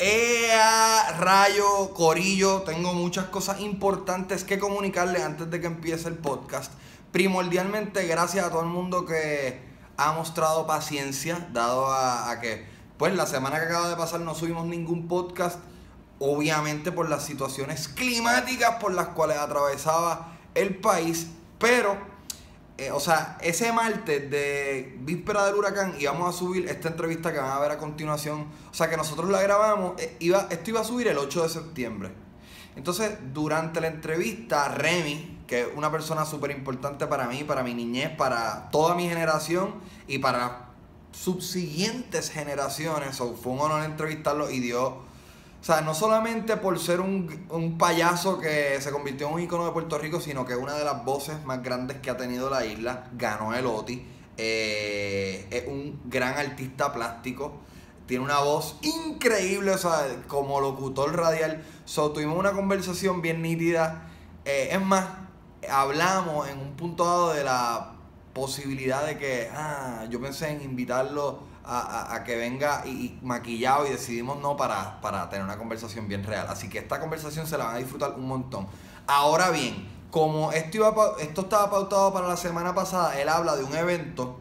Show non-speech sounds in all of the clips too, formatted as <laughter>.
¡Ea! Rayo, Corillo, tengo muchas cosas importantes que comunicarles antes de que empiece el podcast. Primordialmente, gracias a todo el mundo que ha mostrado paciencia, dado a, a que, pues, la semana que acaba de pasar no subimos ningún podcast, obviamente por las situaciones climáticas por las cuales atravesaba el país, pero eh, o sea, ese martes de víspera del huracán íbamos a subir esta entrevista que van a ver a continuación. O sea, que nosotros la grabamos, eh, iba, esto iba a subir el 8 de septiembre. Entonces, durante la entrevista, Remy, que es una persona súper importante para mí, para mi niñez, para toda mi generación y para subsiguientes generaciones, fue un honor entrevistarlo y dio o sea, no solamente por ser un, payaso que se convirtió en un icono de Puerto Rico, sino que es una de las voces más grandes que ha tenido la isla ganó el OTI. Eh, es un gran artista plástico. Tiene una voz increíble, o sea, como locutor radial. So, tuvimos una conversación bien nítida. Eh, es más, hablamos en un punto dado de la posibilidad de que, ah, yo pensé en invitarlo a, que venga y, maquillado y decidimos no para, para tener una conversación bien real. Así que esta conversación se la van a disfrutar un montón. Ahora bien, como esto, esto estaba pautado para la semana pasada, él habla de un evento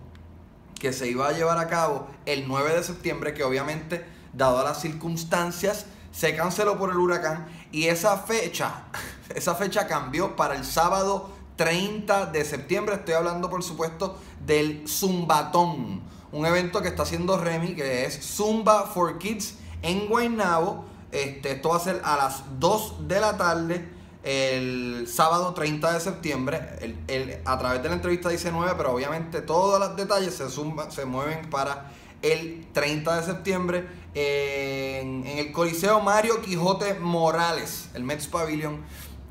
que se iba a llevar a cabo el 9 de septiembre, que obviamente, dado a las circunstancias, se canceló por el huracán y esa fecha, <laughs> esa fecha cambió para el sábado 30 de septiembre. Estoy hablando, por supuesto, del zumbatón un evento que está haciendo Remy, que es Zumba for Kids en Guaynabo. Este, esto va a ser a las 2 de la tarde el sábado 30 de septiembre. El, a través de la entrevista dice 9, pero obviamente todos los detalles se, se mueven para el 30 de septiembre en, el Coliseo Mario Quijote Morales, el Mets Pavilion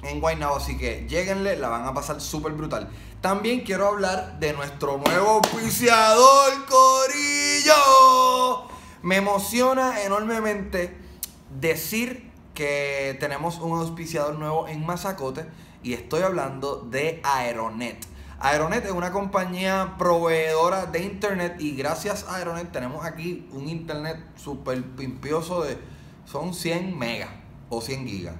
en Guaynabo. Así que lleguenle, la van a pasar súper brutal. También quiero hablar de nuestro nuevo auspiciador, Corillo. Me emociona enormemente decir que tenemos un auspiciador nuevo en Mazacote y estoy hablando de Aeronet. Aeronet es una compañía proveedora de internet y gracias a Aeronet tenemos aquí un internet súper pimpioso de... Son 100 megas o 100 gigas.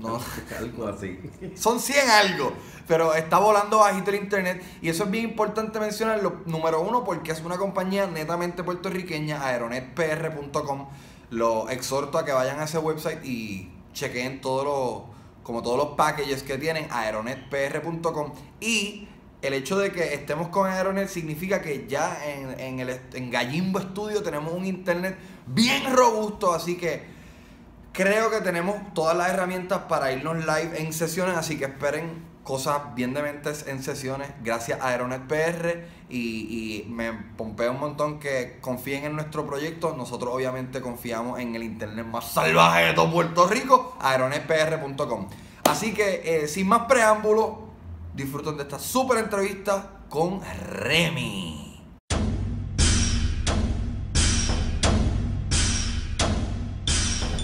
No. <laughs> algo así. Son 100 algo, pero está volando bajito el internet y eso es bien importante mencionarlo. Número uno, porque es una compañía netamente puertorriqueña, aeronetpr.com. lo exhorto a que vayan a ese website y chequen todos los como todos los packages que tienen, aeronetpr.com. Y el hecho de que estemos con Aeronet significa que ya en, el, en Gallimbo Studio tenemos un internet bien robusto, así que Creo que tenemos todas las herramientas para irnos live en sesiones, así que esperen cosas bien dementes en sesiones. Gracias a Aeronet PR y, me pompea un montón que confíen en nuestro proyecto. Nosotros obviamente confiamos en el internet más salvaje de todo Puerto Rico, aeronetpr.com. Así que eh, sin más preámbulos, disfruten de esta super entrevista con Remy.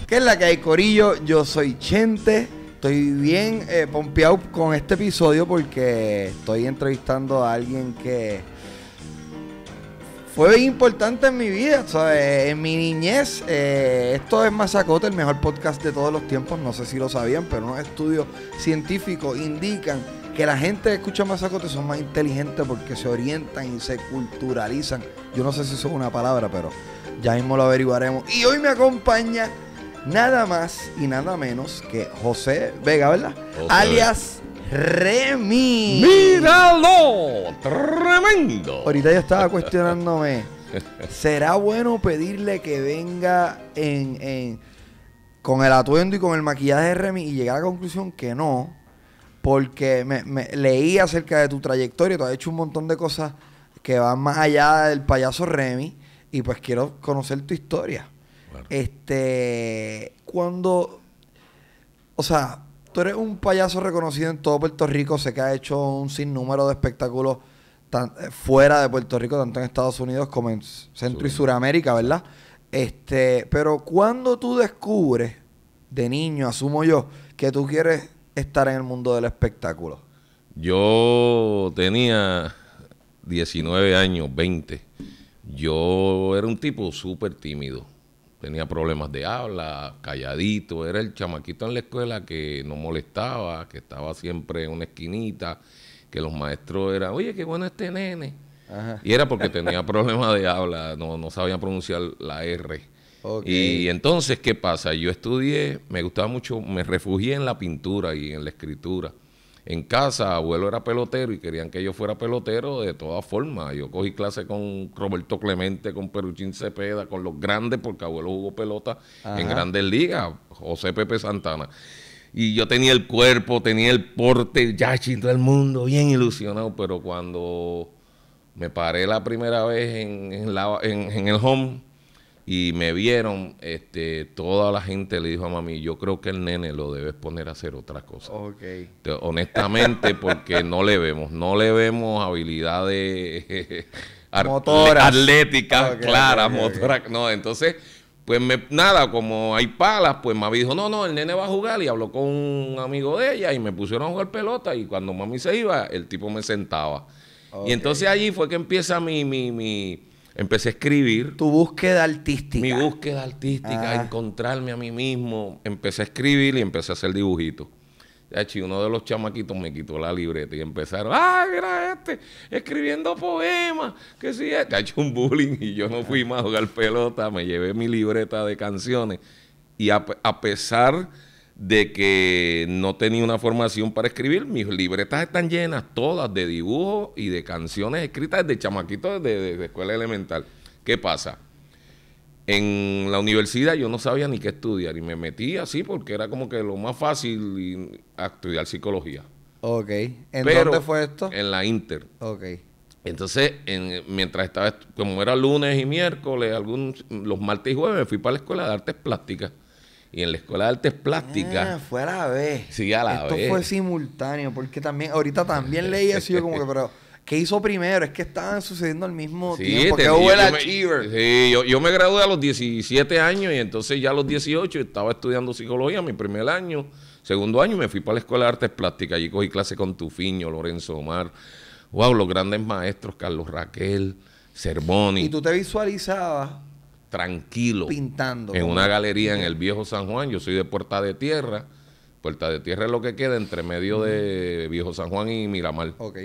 ¿Qué es la que hay, Corillo? Yo soy Chente. Estoy bien eh, pompeado con este episodio porque estoy entrevistando a alguien que fue importante en mi vida, En mi niñez. Eh, esto es Mazacote, el mejor podcast de todos los tiempos. No sé si lo sabían, pero unos estudios científicos indican que la gente que escucha Mazacote son más inteligentes porque se orientan y se culturalizan. Yo no sé si eso es una palabra, pero ya mismo lo averiguaremos. Y hoy me acompaña nada más y nada menos que José Vega, ¿verdad? Alias Remy. ¡Míralo! ¡Tremendo! Ahorita yo estaba cuestionándome. <laughs> ¿Será bueno pedirle que venga en, con el atuendo y con el maquillaje de Remy? Y llegar a la conclusión que no. Porque me, leí acerca de tu trayectoria, tú has hecho un montón de cosas que van más allá del payaso Remy. Y pues quiero conocer tu historia. Este, cuando, o sea, tú eres un payaso reconocido en todo Puerto Rico, sé que ha hecho un sinnúmero de espectáculos eh, fuera de Puerto Rico, tanto en Estados Unidos como en Centro y Suramérica, ¿verdad? Este, pero cuando tú descubres de niño, asumo yo, que tú quieres estar en el mundo del espectáculo. Yo tenía 19 años, 20. Yo era un tipo súper tímido tenía problemas de habla, calladito, era el chamaquito en la escuela que no molestaba, que estaba siempre en una esquinita, que los maestros eran, oye, qué bueno este nene. Y era porque tenía problemas de habla, no, no sabía pronunciar la R. Y entonces, ¿qué pasa? Yo estudié, me gustaba mucho, me refugié en la pintura y en la escritura en casa, abuelo era pelotero y querían que yo fuera pelotero de todas formas. Yo cogí clase con Roberto Clemente, con Peruchín Cepeda, con los grandes, porque abuelo jugó pelota en grandes ligas, José Pepe Santana. Y yo tenía el cuerpo, tenía el porte, ya todo el mundo, bien ilusionado, pero cuando me paré la primera vez en, en el home, y me vieron, este, toda la gente le dijo a mami, yo creo que el nene lo debes poner a hacer otra cosa. Ok... honestamente, <laughs> porque no le vemos, no le vemos habilidades <laughs> motoras. atléticas, claras, motoras, no, entonces... Pues nada, como hay palas, pues mami dijo, no, no, el nene va a jugar y habló con un amigo de ella y me pusieron a jugar pelota y cuando mami se iba, el tipo me sentaba. Y entonces allí fue que empieza mi, mi, mi empecé a escribir. Tu búsqueda artística. Mi búsqueda artística, encontrarme a mí mismo. Empecé a escribir y empecé a hacer dibujitos. Y uno de los chamaquitos me quitó la libreta y empezaron, ¡Ah, mira este! Escribiendo poemas, que si ha hecho un bullying y yo no fui más a jugar pelota, me llevé mi libreta de canciones. Y a pesar de que no tenía una formación para escribir. Mis libretas están llenas todas de dibujos y de canciones escritas desde chamaquito, de, escuela elemental. ¿Qué pasa? En la universidad yo no sabía ni qué estudiar y me metí así porque era como que lo más fácil estudiar psicología. Ok. ¿En dónde fue esto? En la Inter. Ok. Entonces, mientras estaba, como era lunes y miércoles, los martes y jueves, me fui para la escuela de artes plásticas. Y en la Escuela de Artes Plásticas. Ah, fue a la vez. Sí, a la vez. Esto fue simultáneo, porque también, ahorita también leía así yo como que, pero. ¿Qué hizo primero? Es que estaban sucediendo al mismo tiempo. sí, yo, yo, me gradué a los 17 años y entonces ya a los 18 estaba estudiando psicología, mi primer año. Segundo año me fui para la Escuela de Artes Plásticas. Allí cogí clase con Tufiño, Lorenzo Omar. Wow, los grandes maestros, Carlos Raquel, Cervoni. ¿Y tú te visualizabas tranquilo. Pintando. En una galería en el viejo San Juan. Yo soy de Puerta de Tierra. Puerta de Tierra es lo que queda entre medio de Viejo San Juan y Miramar. Ok.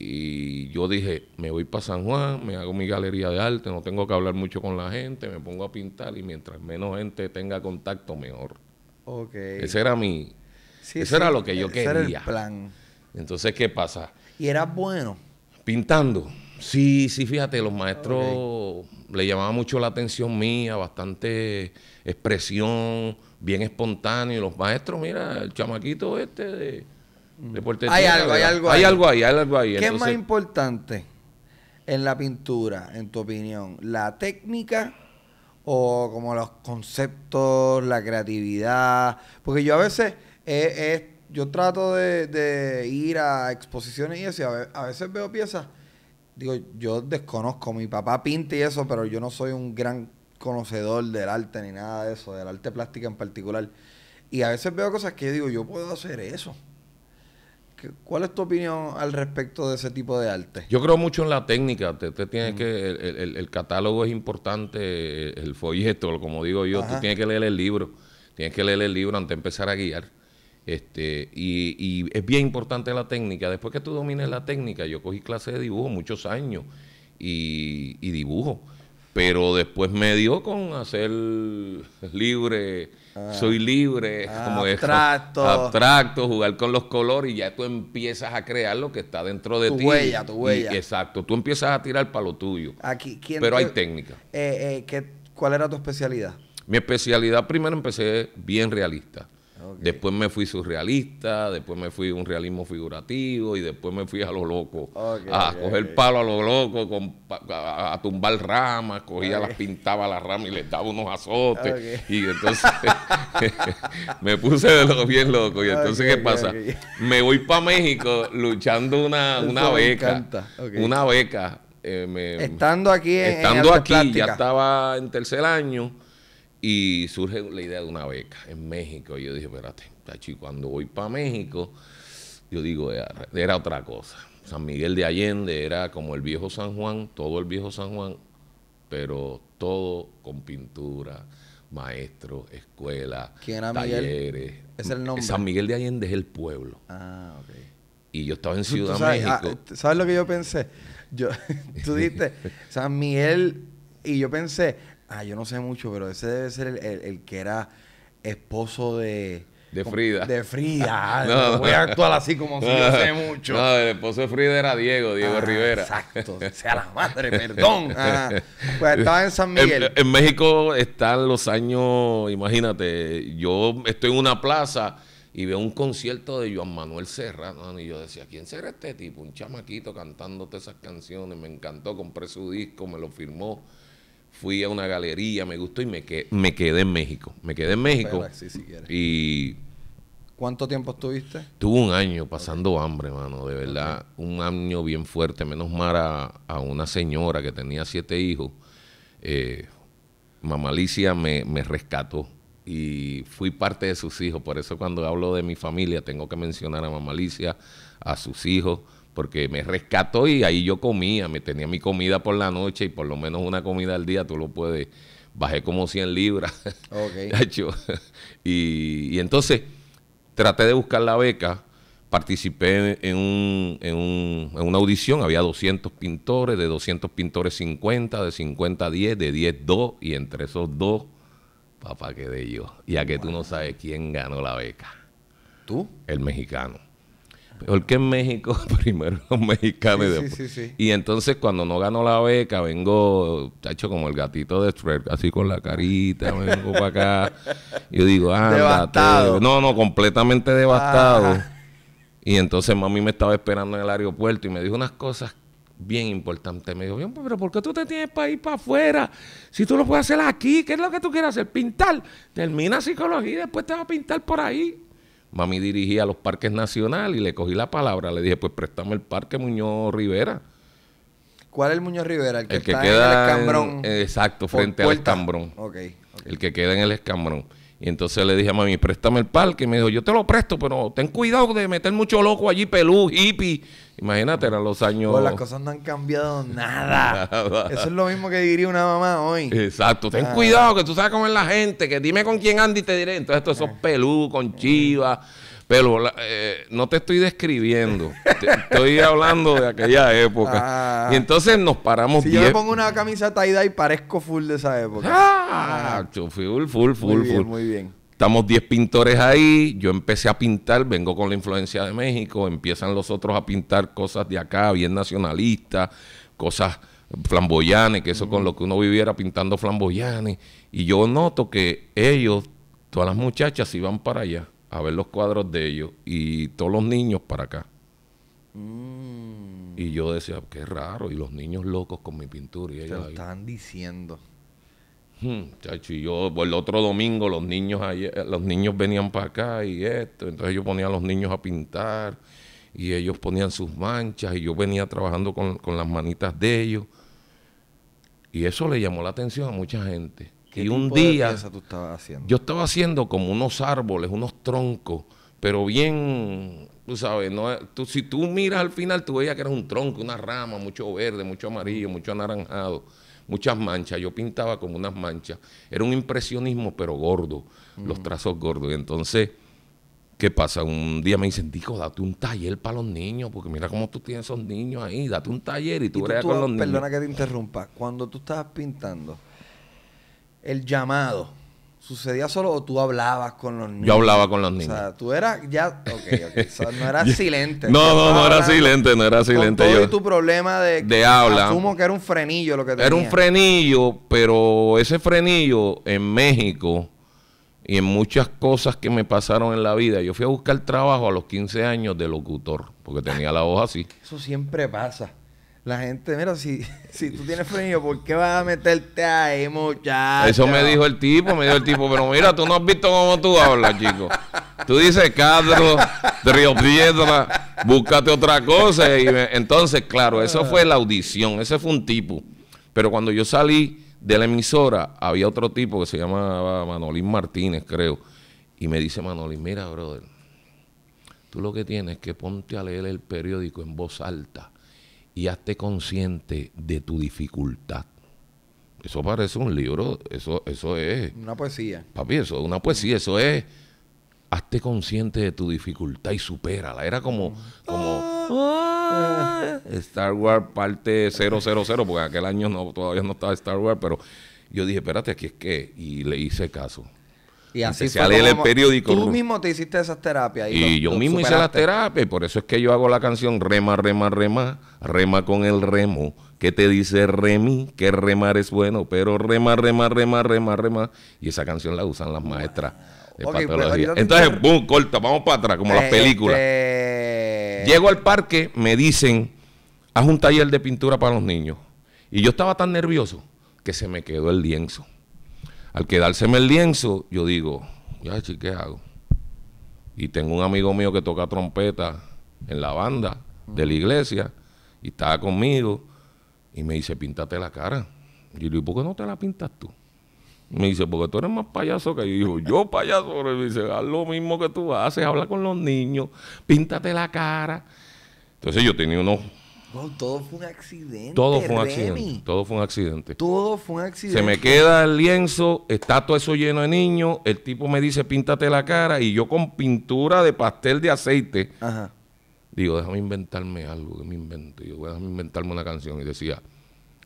Y yo dije, me voy para San Juan, me hago mi galería de arte, no tengo que hablar mucho con la gente, me pongo a pintar y mientras menos gente tenga contacto, mejor. Ok. Ese era mi... ese era lo que yo quería. plan. Entonces, ¿qué pasa? Y era bueno. Pintando. Sí, sí, fíjate, los maestros le llamaba mucho la atención mía, bastante expresión, bien espontáneo. los maestros, mira, el chamaquito este de, de Hay algo, hay algo ahí. Hay algo ahí, hay algo ahí. ¿Qué es más importante en la pintura, en tu opinión? ¿La técnica o como los conceptos, la creatividad? Porque yo a veces eh, eh, yo trato de, ir a exposiciones y eso, a veces veo piezas digo, yo desconozco, mi papá pinta y eso, pero yo no soy un gran conocedor del arte ni nada de eso, del arte plástico en particular. Y a veces veo cosas que digo, yo puedo hacer eso. ¿Cuál es tu opinión al respecto de ese tipo de arte? Yo creo mucho en la técnica. Te, que, el, el, catálogo es importante, el folleto, como digo yo, tú tienes que leer el libro. Tienes que leer el libro antes de empezar a guiar. Este, y, es bien importante la técnica. Después que tú domines la técnica, yo cogí clase de dibujo muchos años y, dibujo. Pero después me dio con hacer libre, ah. soy libre, ah, como abstracto. abstracto, jugar con los colores y ya tú empiezas a crear lo que está dentro de ti. Tu huella, tu huella. exacto, tú empiezas a tirar para lo tuyo. Aquí, Pero hay técnica. Eh, eh ¿Cuál era tu especialidad? Mi especialidad, primero empecé bien realista Después me fui surrealista, después me fui un realismo figurativo y después me fui a lo loco. a coger palo a lo loco, a, tumbar ramas, cogía las, pintaba las ramas y les daba unos azotes. Y entonces <laughs> me puse de lo bien loco. Y entonces, ¿qué pasa? Me voy para México luchando una, beca. Una beca. Eh, estando aquí en Estando aquí, ya estaba en tercer año y surge la idea de una beca en México. Y yo dije, espérate, cuando voy para México, yo digo, era, otra cosa. San Miguel de Allende era como el viejo San Juan, todo el viejo San Juan, pero todo con pintura, maestro, escuela, ¿Quién era ¿Es el nombre? San Miguel de Allende es el pueblo. Ah, ok. Y yo estaba en Ciudad de ah, México. ¿Sabes lo que yo pensé? Yo, <laughs> tú diste <laughs> San Miguel y yo pensé, Ah, yo no sé mucho, pero ese debe ser el, que era esposo de... De Frida. De Frida. <laughs> Ah, no, voy a actuar así como si yo sé <laughs> mucho. No, el esposo de Frida era Diego, Diego ah, Rivera. Exacto. Sea la madre, perdón. <laughs> Ah, pues estaba en San Miguel. En, México están los años, imagínate, yo estoy en una plaza y veo un concierto de Joan Manuel Serrano y yo decía, ¿quién será este tipo? Un chamaquito cantándote esas canciones. Me encantó, compré su disco, me lo firmó fui a una galería, me gustó y me, que, me quedé en México. Me quedé en México. y ¿Cuánto tiempo estuviste? Tuve un año pasando hambre, mano, de verdad. Un año bien fuerte. Menos mal a, una señora que tenía siete hijos. Eh, Mamá Alicia me, me rescató y fui parte de sus hijos. Por eso cuando hablo de mi familia tengo que mencionar a Mamá Alicia, a sus hijos, porque me rescató y ahí yo comía, me tenía mi comida por la noche y por lo menos una comida al día tú lo puedes, bajé como 100 libras, okay. <laughs> y, entonces traté de buscar la beca, participé en, un, en, un, en, una audición, había 200 pintores, de 200 pintores 50, de 50 10, de 10 2, y entre esos dos, papá quedé yo, y a que tú no sabes quién ganó la beca. ¿Tú? El mexicano. Peor que en México, <laughs> primero los mexicanos y entonces cuando no gano la beca, vengo, hecho como el gatito de Shrek, así con la carita, vengo para acá. Yo digo, ándate. Ah, no, no, completamente devastado. Ah. Y entonces mami me estaba esperando en el aeropuerto y me dijo unas cosas bien importantes. Me dijo, pero ¿por qué tú te tienes para ir para afuera? Si tú lo puedes hacer aquí, ¿qué es lo que tú quieres hacer? Pintar. Termina psicología y después te vas a pintar por ahí. Mami dirigía los parques nacional y le cogí la palabra. Le dije, pues préstame el parque Muñoz Rivera. ¿Cuál es el Muñoz Rivera? El que, queda en el escambrón. exacto, frente al escambrón. El que queda en el escambrón. Y entonces le dije a mami, préstame el parque. Y me dijo, yo te lo presto, pero ten cuidado de meter mucho loco allí, pelú, hippie. Imagínate, eran los años. Pues las cosas no han cambiado nada. Eso es lo mismo que diría una mamá hoy. Exacto. Ten cuidado, que tú sabes cómo es la gente, que dime con quién andas y te diré. Entonces, todos esos eh. pelú, con chivas. Pero eh, no te estoy describiendo, te, estoy hablando de aquella época. Ah. y entonces nos paramos Si yo me pongo una camisa tie y parezco full de esa época. Ah, full, full, full, muy bien, full. Muy bien. Estamos 10 pintores ahí, yo empecé a pintar, vengo con la influencia de México, empiezan los otros a pintar cosas de acá, bien nacionalistas, cosas flamboyanes, que eso con lo que uno viviera pintando flamboyanes. Y yo noto que ellos, todas las muchachas, iban para allá a ver los cuadros de ellos y todos los niños para acá. Mm. Y yo decía, qué raro, y los niños locos con mi pintura. Y Te lo están diciendo. Hmm, y yo, pues, el otro domingo los niños, eh, los niños venían para acá y esto, entonces yo ponía a los niños a pintar y ellos ponían sus manchas y yo venía trabajando con, con las manitas de ellos. Y eso le llamó la atención a mucha gente y un día tú haciendo? yo estaba haciendo como unos árboles, unos troncos, pero bien, tú sabes, no, tú, si tú miras al final tú veías que era un tronco, una rama, mucho verde, mucho amarillo, mucho anaranjado, muchas manchas. Yo pintaba como unas manchas. Era un impresionismo, pero gordo, los trazos gordos. Y entonces, ¿qué pasa? Un día me dicen, dijo, date un taller para los niños, porque mira cómo tú tienes esos niños ahí, date un taller y tú, ¿Y con los niños. Perdona que te interrumpa, cuando tú estabas pintando el llamado sucedía solo o tú hablabas con los niños. Yo hablaba con los niños. O sea, tú eras ya. Ok, ok. no <laughs> eras silente. no, no, no era silente, no era silente. todo yo. Y tu problema de. De habla. Asumo que era un frenillo lo que tenía. Era un frenillo, pero ese frenillo en México y en muchas cosas que me pasaron en la vida. Yo fui a buscar trabajo a los 15 años de locutor, porque tenía la voz así. Eso siempre pasa. La gente, mira, si, <laughs> si tú tienes frío, ¿por qué vas a meterte ahí, muchacho? Eso me dijo el tipo, me dijo el tipo, pero mira, tú no has visto cómo tú hablas, chico. Tú dices Cadro, Río Piedra, búscate otra cosa. Y entonces, claro, eso fue la audición, ese fue un tipo. Pero cuando yo salí de la emisora, había otro tipo que se llamaba Manolín Martínez, creo. Y me dice Manolín, mira, brother, tú lo que tienes es que ponte a leer el periódico en voz alta y hazte consciente de tu dificultad. Eso parece un libro, eso, eso es... Una poesía. Papi, eso es una poesía, eso es... Hazte consciente de tu dificultad y supérala. Era como... como ah. eh, Star Wars parte 000, porque aquel año no, todavía no estaba Star Wars, pero yo dije, espérate, aquí es que... Y le hice caso. Y así fue el periódico. Tú mismo te hiciste esas terapias. Y, yo mismo hice las terapias. Y por eso es que yo hago la canción Rema, rema, rema. Rema con el remo. que te dice Remi? Que remar es bueno. Pero rema, rema, rema, rema, rema. Y esa canción la usan las maestras de pues, patología. Entonces, corta, vamos para atrás, como las eh, películas. Este Llego al parque, me dicen, haz un taller de pintura para los niños. Y yo estaba tan nervioso que se me quedó el lienzo. Al quedárseme el lienzo, yo digo, ya, ¿qué hago? Y tengo un amigo mío que toca trompeta en la banda de la iglesia y estaba conmigo y me dice, píntate la cara. Y yo le digo, ¿por qué no te la pintas tú? Me dice, porque tú eres más payaso que yo. Y yo, payaso, me dice, haz lo mismo que tú haces, habla con los niños, píntate la cara. Entonces yo tenía unos todo fue un accidente. Todo fue un accidente. Todo fue un accidente. Se me queda el lienzo, está todo eso lleno de niños. El tipo me dice, píntate la cara. Y yo con pintura de pastel de aceite, Ajá. digo, déjame inventarme algo que me invento. Yo, déjame inventarme una canción. Y decía,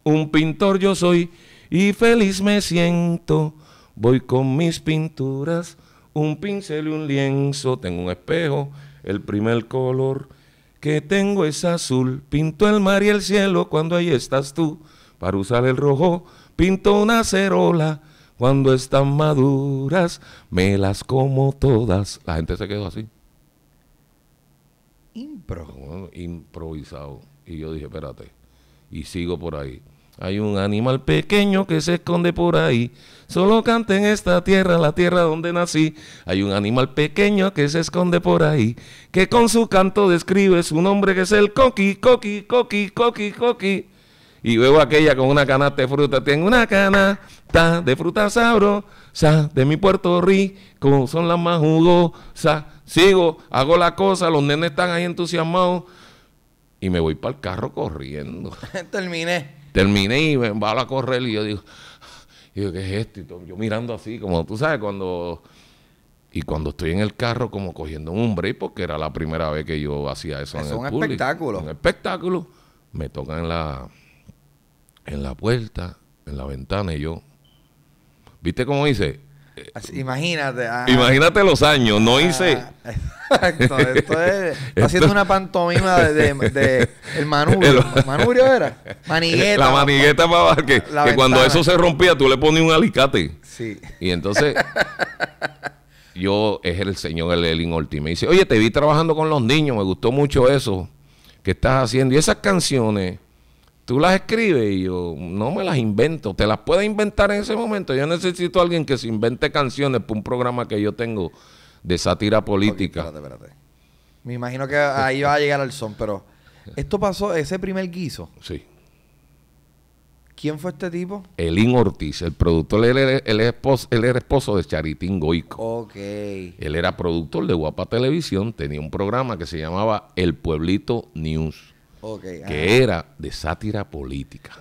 un pintor yo soy y feliz me siento. Voy con mis pinturas, un pincel y un lienzo. Tengo un espejo, el primer color que tengo es azul. Pinto el mar y el cielo cuando ahí estás tú. Para usar el rojo, pinto una cerola Cuando están maduras, me las como todas. La gente se quedó así. Improvisado. Y yo dije, espérate. Y sigo por ahí. Hay un animal pequeño que se esconde por ahí. Solo canta en esta tierra, la tierra donde nací. Hay un animal pequeño que se esconde por ahí. Que con su canto describe su nombre que es el coqui, coqui, coqui, coqui, coqui. Y luego aquella con una canasta de fruta. Tengo una canasta de fruta sabrosa de mi Puerto Rico. Son las más jugosas. Sigo, hago la cosa. Los nenes están ahí entusiasmados. Y me voy para el carro corriendo. <laughs> Terminé terminé y me va a correr y yo digo, ¿qué es esto? Y yo mirando así, como tú sabes, cuando... Y cuando estoy en el carro como cogiendo un break, porque era la primera vez que yo hacía eso en un el público. espectáculo. Un espectáculo. Me tocan en la, en la puerta, en la ventana y yo... ¿Viste cómo hice? Eh, imagínate. imagínate los años, no ah, hice. exacto, esto es. <laughs> haciendo una pantomima de, de, el manubrio. ¿Manubrio era? Manigueta. La manigueta para Que, cuando eso se rompía, tú le ponías un alicate. Sí. Y entonces. <laughs> yo es el señor El Ortiz. Me dice, oye, te vi trabajando con los niños, me gustó mucho eso que estás haciendo. Y esas canciones Tú las escribes y yo no me las invento. Te las puedes inventar en ese momento. Yo necesito a alguien que se invente canciones para un programa que yo tengo de sátira política. espérate, espérate. Me imagino que ahí va a llegar al son, pero esto pasó, ese primer guiso. Sí. ¿Quién fue este tipo? Elín Ortiz, el productor, él, esposo, él, era esposo de Charitín Goico. Ok. Él era productor de Guapa Televisión, tenía un programa que se llamaba El Pueblito News que era de sátira política.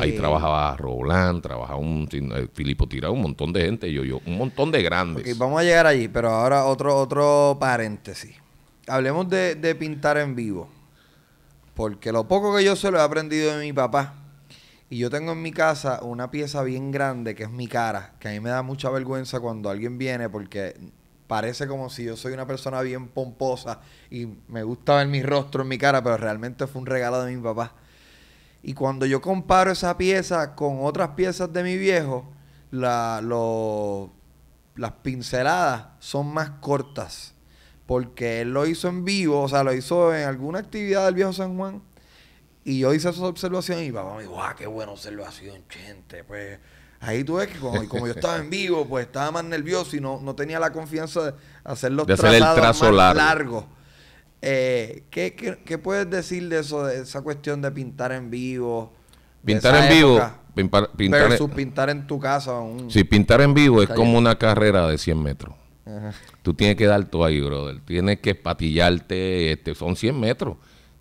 Ahí trabajaba Roland, trabajaba un eh, Filipo Tira, un montón de gente, yo, yo, un montón de grandes. Okay, vamos a llegar allí, pero ahora otro, otro paréntesis. Hablemos de, de pintar en vivo. Porque lo poco que yo se lo he aprendido de mi papá. Y yo tengo en mi casa una pieza bien grande que es mi cara, que a mí me da mucha vergüenza cuando alguien viene porque parece como si yo soy una persona bien pomposa y me gusta ver mi rostro en mi cara, pero realmente fue un regalo de mi papá. Y cuando yo comparo esa pieza con otras piezas de mi viejo, la, las pinceladas son más cortas. Porque él lo hizo en vivo, o sea, lo hizo en alguna actividad del viejo San Juan. Y yo hice esas observaciones y mi papá me dijo, ¡ah, qué buena observación, gente! Pues Ahí tú ves que como, yo estaba en vivo, pues estaba más nervioso y no, no tenía la confianza de hacer los de más largo. largos. Eh, ¿qué, puedes decir de eso, de esa cuestión de pintar en vivo? Pintar en vivo. Pintar, en tu casa. sí, pintar en vivo es como una carrera de 100 metros. Tú tienes que dar todo ahí, brother. Tienes que patillarte, Este, son 100 metros.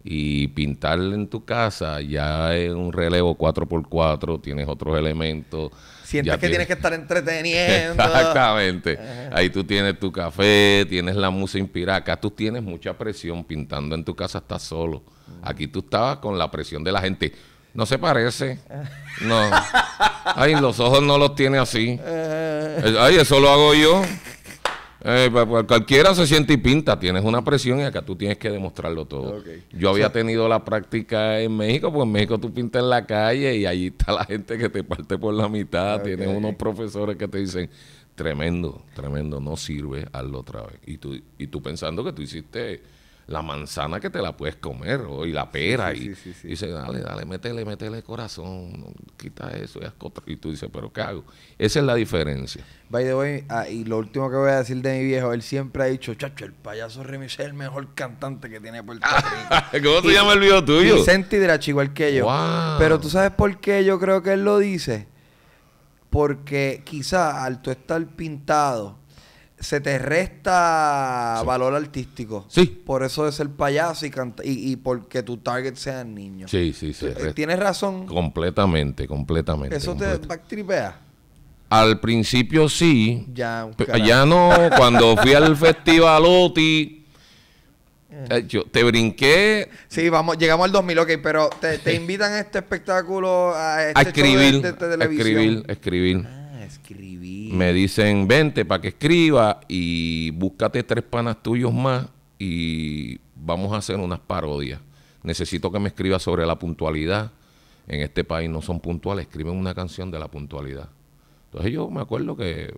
Y pintar en tu casa ya es un relevo 4x4, tienes otros elementos. Sientes que tienes... que estar <laughs> entreteniendo. Exactamente. Ahí tú tienes tu café, tienes la música inspirada. Acá tú tienes mucha presión pintando en tu casa, estás solo. Mm. Aquí tú estabas con la presión de la gente. No se parece. <laughs> No. Ay, los ojos no los tiene así. Eh. Ay, eso lo hago yo. Eh, pues, pues, cualquiera se siente y pinta, tienes una presión y acá tú tienes que demostrarlo todo. Yo había tenido la práctica en México, pues en México tú pintas en la calle y ahí está la gente que te parte por la mitad, tienes unos profesores que te dicen, tremendo, tremendo, no sirve, hazlo otra vez. Y tú, y tú pensando que tú hiciste la manzana que te la puedes comer o, y la pera y, dice dale dale métele métele corazón quita eso y, y tú dices pero qué hago esa es la diferencia ah, y lo último que voy a decir de mi viejo él siempre ha dicho chacho el payaso Remix es el mejor cantante que tiene Puerto <laughs> Rico cómo se llama el video tuyo Vicente igual que yo pero tú sabes por qué yo creo que él lo dice porque quizá al tú estar pintado se te resta valor artístico. Sí. Por eso de ser payaso y, y, porque tu target sea niño. Sí, sí, sí. Eh, tienes razón. Completamente, completamente. ¿Eso te backtripea? Al principio sí. Ya, ya no. <laughs> Cuando fui al festival OTI... Eh. Eh, yo te brinqué. Sí, vamos, llegamos al 2000, ok, pero te, <laughs> invitan a este espectáculo, a este escribir, de, televisión. escribir, escribir. Ah. Me dicen, vente para que escriba y búscate tres panas tuyos más y vamos a hacer unas parodias. Necesito que me escribas sobre la puntualidad. En este país no son puntuales, escriben una canción de la puntualidad. Entonces yo me acuerdo que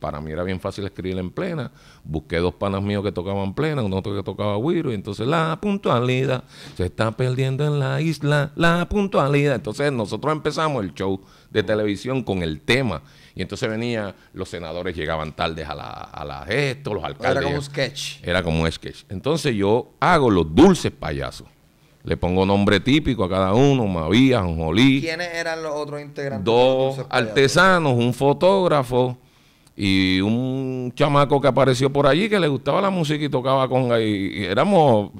para mí era bien fácil escribir en plena. Busqué dos panas míos que tocaban plena, uno que tocaba güiro, y entonces la puntualidad se está perdiendo en la isla, la puntualidad. Entonces nosotros empezamos el show de televisión con el tema. Y entonces venía, los senadores llegaban tardes a la, a esto, los alcaldes. Era como un sketch. Era como un sketch. Entonces yo hago los dulces payasos. Le pongo nombre típico a cada uno, Mavías, Jolí. ¿Quiénes eran los otros integrantes? Dos artesanos, un fotógrafo y un chamaco que apareció por allí que le gustaba la música y tocaba conga. éramos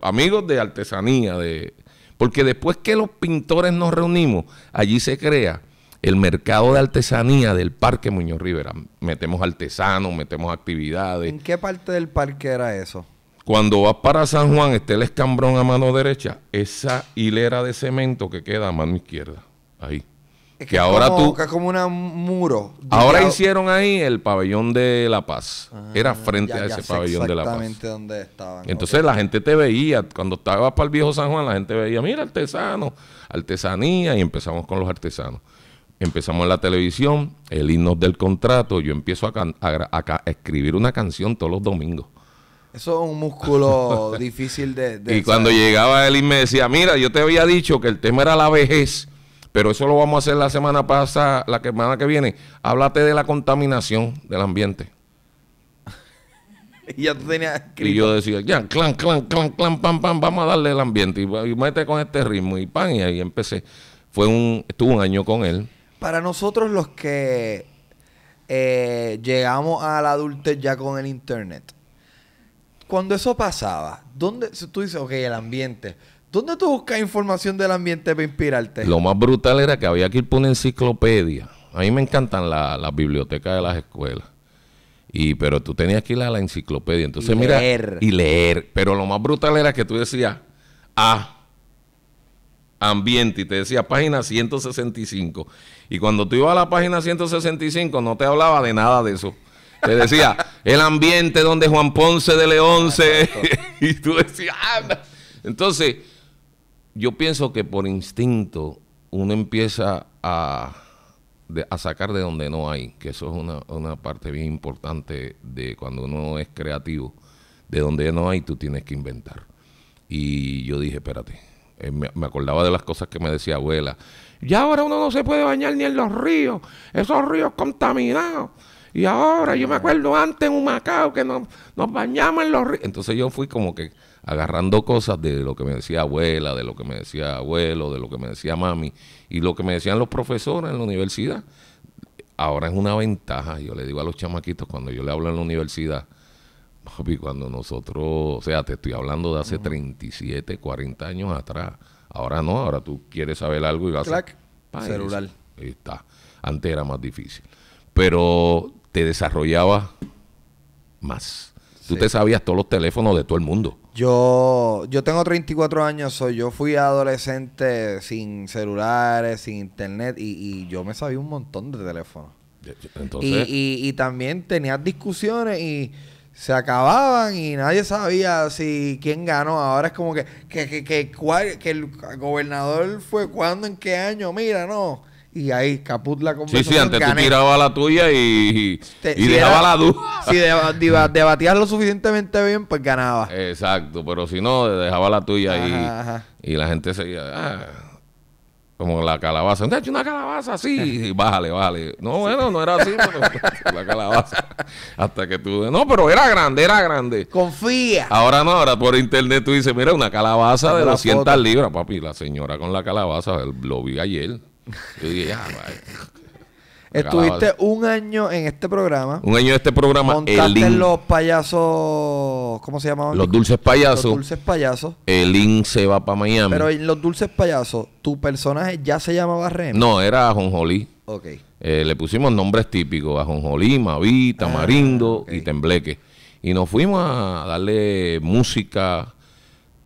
amigos de artesanía. De, porque después que los pintores nos reunimos, allí se crea el mercado de artesanía del Parque Muñoz Rivera. Metemos artesanos, metemos actividades. ¿En qué parte del parque era eso? cuando vas para San Juan, esté el escambrón a mano derecha, esa hilera de cemento que queda a mano izquierda, ahí. que, ahora tú. como un muro. Ahora hicieron ahí el pabellón de La Paz. Ah, Era frente a ese pabellón de La Paz. Exactamente donde estaban. Entonces la gente te veía. Cuando estabas para el viejo San Juan, la gente veía, mira, artesano, artesanía. Y empezamos con los artesanos. Empezamos en la televisión, el himno del contrato. Yo empiezo a escribir una canción todos los domingos. Eso es un músculo <laughs> difícil de, Y cuando llegaba él y me decía, mira, yo te había dicho que el tema era la vejez, pero eso lo vamos a hacer la semana pasada, la semana que viene. Háblate de la contaminación del ambiente. <laughs> y ya tú tenías escrito. Y yo decía, ya, clan, clan, clan, clan, pam, pam, vamos a darle el ambiente. Y, mete con este ritmo. Y pan, y ahí empecé. Fue un, estuve un año con él. Para nosotros los que eh, llegamos a la adultez ya con el internet cuando eso pasaba, ¿dónde, tú dices, ok, el ambiente, ¿dónde tú buscas información del ambiente para inspirarte? Lo más brutal era que había que ir por una enciclopedia. A mí me encantan las bibliotecas de las escuelas. Y, pero tú tenías que ir a la enciclopedia. Entonces, mira. Y leer. Pero lo más brutal era que tú decías, ah, ambiente y te decía página 165. Y cuando tú ibas a la página 165 no te hablaba de nada de eso. Te decía, el ambiente donde Juan Ponce de León se... <laughs> y tú decías, anda. Entonces, yo pienso que por instinto uno empieza a, sacar de donde no hay, que eso es una, parte bien importante de cuando uno es creativo. De donde no hay, tú tienes que inventar. Y yo dije, espérate, eh, me, me acordaba de las cosas que me decía abuela. Ya ahora uno no se puede bañar ni en los ríos, esos ríos contaminados. Y ahora yo me acuerdo antes en un Macao que nos, bañamos en los ríos. Entonces yo fui como que agarrando cosas de lo que me decía abuela, de lo que me decía abuelo, de lo que me decía mami y lo que me decían los profesores en la universidad. Ahora es una ventaja, yo le digo a los chamaquitos cuando yo le hablo en la universidad, papi, cuando nosotros, o sea, te estoy hablando de hace 37, 40 años atrás. Ahora no, ahora tú quieres saber algo y vas Celular. Ahí está. Antes era más difícil. Pero desarrollaba más. Tú te sabías todos los teléfonos de todo el mundo. Yo, yo tengo 34 años, soy yo fui adolescente sin celulares, sin internet y, yo me sabía un montón de teléfonos. y, y, también tenías discusiones y se acababan y nadie sabía si quién ganó. Ahora es como que, cuál, el gobernador fue cuando en qué año. Mira, no y ahí caput la conversación. Sí, sí, antes tú tirabas la tuya y, y, dejabas dejaba la duda. Si debatías lo suficientemente bien, pues ganabas. Exacto, pero si no, dejaba la tuya y, y la gente seguía. Ah, como la calabaza. hecho una calabaza? Sí, bájale, bájale. No, bueno, no era así, <laughs> la calabaza. Hasta que tú... No, pero era grande, era grande. Confía. Ahora no, ahora por internet tú dices, mira, una calabaza de 200 libras, papi. La señora con la calabaza, lo vi ayer. <laughs> Estuviste un año en este programa. Un año en este programa. Montaste los payasos. ¿Cómo se llamaban? Los dulces payasos. Los dulces payasos. El link se va para Miami. Pero en los dulces payasos, ¿tu personaje ya se llamaba Rem No, era Jonjolí. Ok. Eh, le pusimos nombres típicos: a Jonjolí, Mavita, ah, Tamarindo y Tembleque. Y nos fuimos a darle música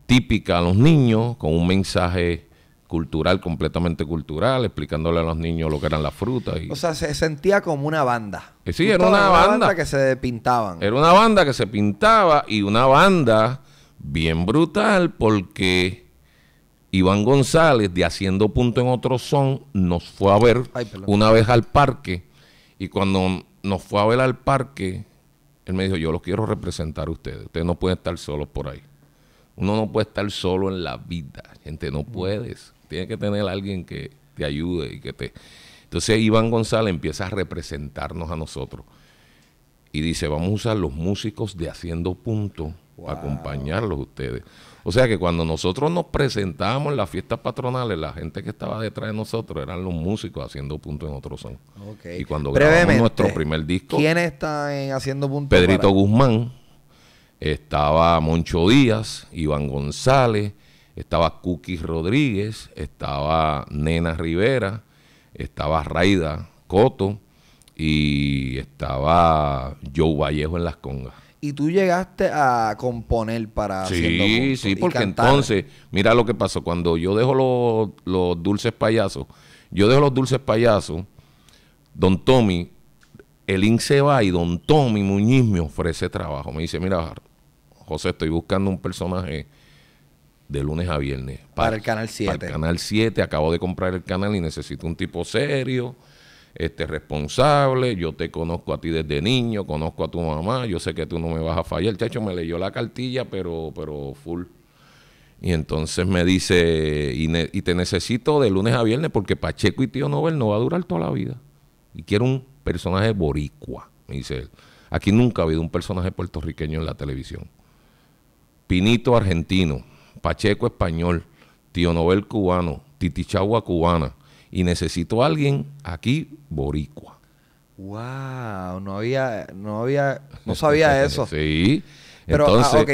típica a los niños con un mensaje cultural, completamente cultural, explicándole a los niños lo que eran las frutas. Y... O sea, se sentía como una banda. Eh, sí, era una, una banda. que se pintaban. Era una banda que se pintaba y una banda bien brutal porque Iván González de Haciendo Punto en Otro Son nos fue a ver una vez al parque y cuando nos fue a ver al parque, él me dijo, yo los quiero representar a ustedes, ustedes no pueden estar solos por ahí. Uno no puede estar solo en la vida, gente, no mm. puedes. Tienes que tener a alguien que te ayude y que te... Entonces Iván González empieza a representarnos a nosotros y dice, vamos a usar los músicos de Haciendo Punto para acompañarlos ustedes. O sea que cuando nosotros nos presentábamos en las fiestas patronales, la gente que estaba detrás de nosotros eran los músicos haciendo punto en otro son. Y cuando grabamos nuestro primer disco. ¿Quién está en haciendo punto? Pedrito Guzmán, estaba Moncho Díaz, Iván González, estaba Cookie Rodríguez, estaba Nena Rivera, estaba Raida Coto y estaba Joe Vallejo en las congas. Y tú llegaste a componer para... Sí, sí, porque entonces, mira lo que pasó, cuando yo dejo los, los dulces payasos, yo dejo los dulces payasos, don Tommy, el IN se va y don Tommy Muñiz me ofrece trabajo, me dice, mira, José, estoy buscando un personaje de lunes a viernes. Para, el Canal 7. Para el Canal 7, acabo de comprar el canal y necesito un tipo serio, este, responsable. Yo te conozco a ti desde niño, conozco a tu mamá, yo sé que tú no me vas a fallar. el Chacho me leyó la cartilla, pero, pero full. Y entonces me dice, y, te necesito de lunes a viernes porque Pacheco y Tío Nobel no va a durar toda la vida. Y quiero un personaje boricua, me dice Aquí nunca ha habido un personaje puertorriqueño en la televisión. Pinito argentino, Pacheco español, Tío Nobel cubano, Titichagua cubana. Y necesito a alguien aquí boricua. Wow, no había, no había, no <laughs> sabía eso. sí. Pero, ah, ok,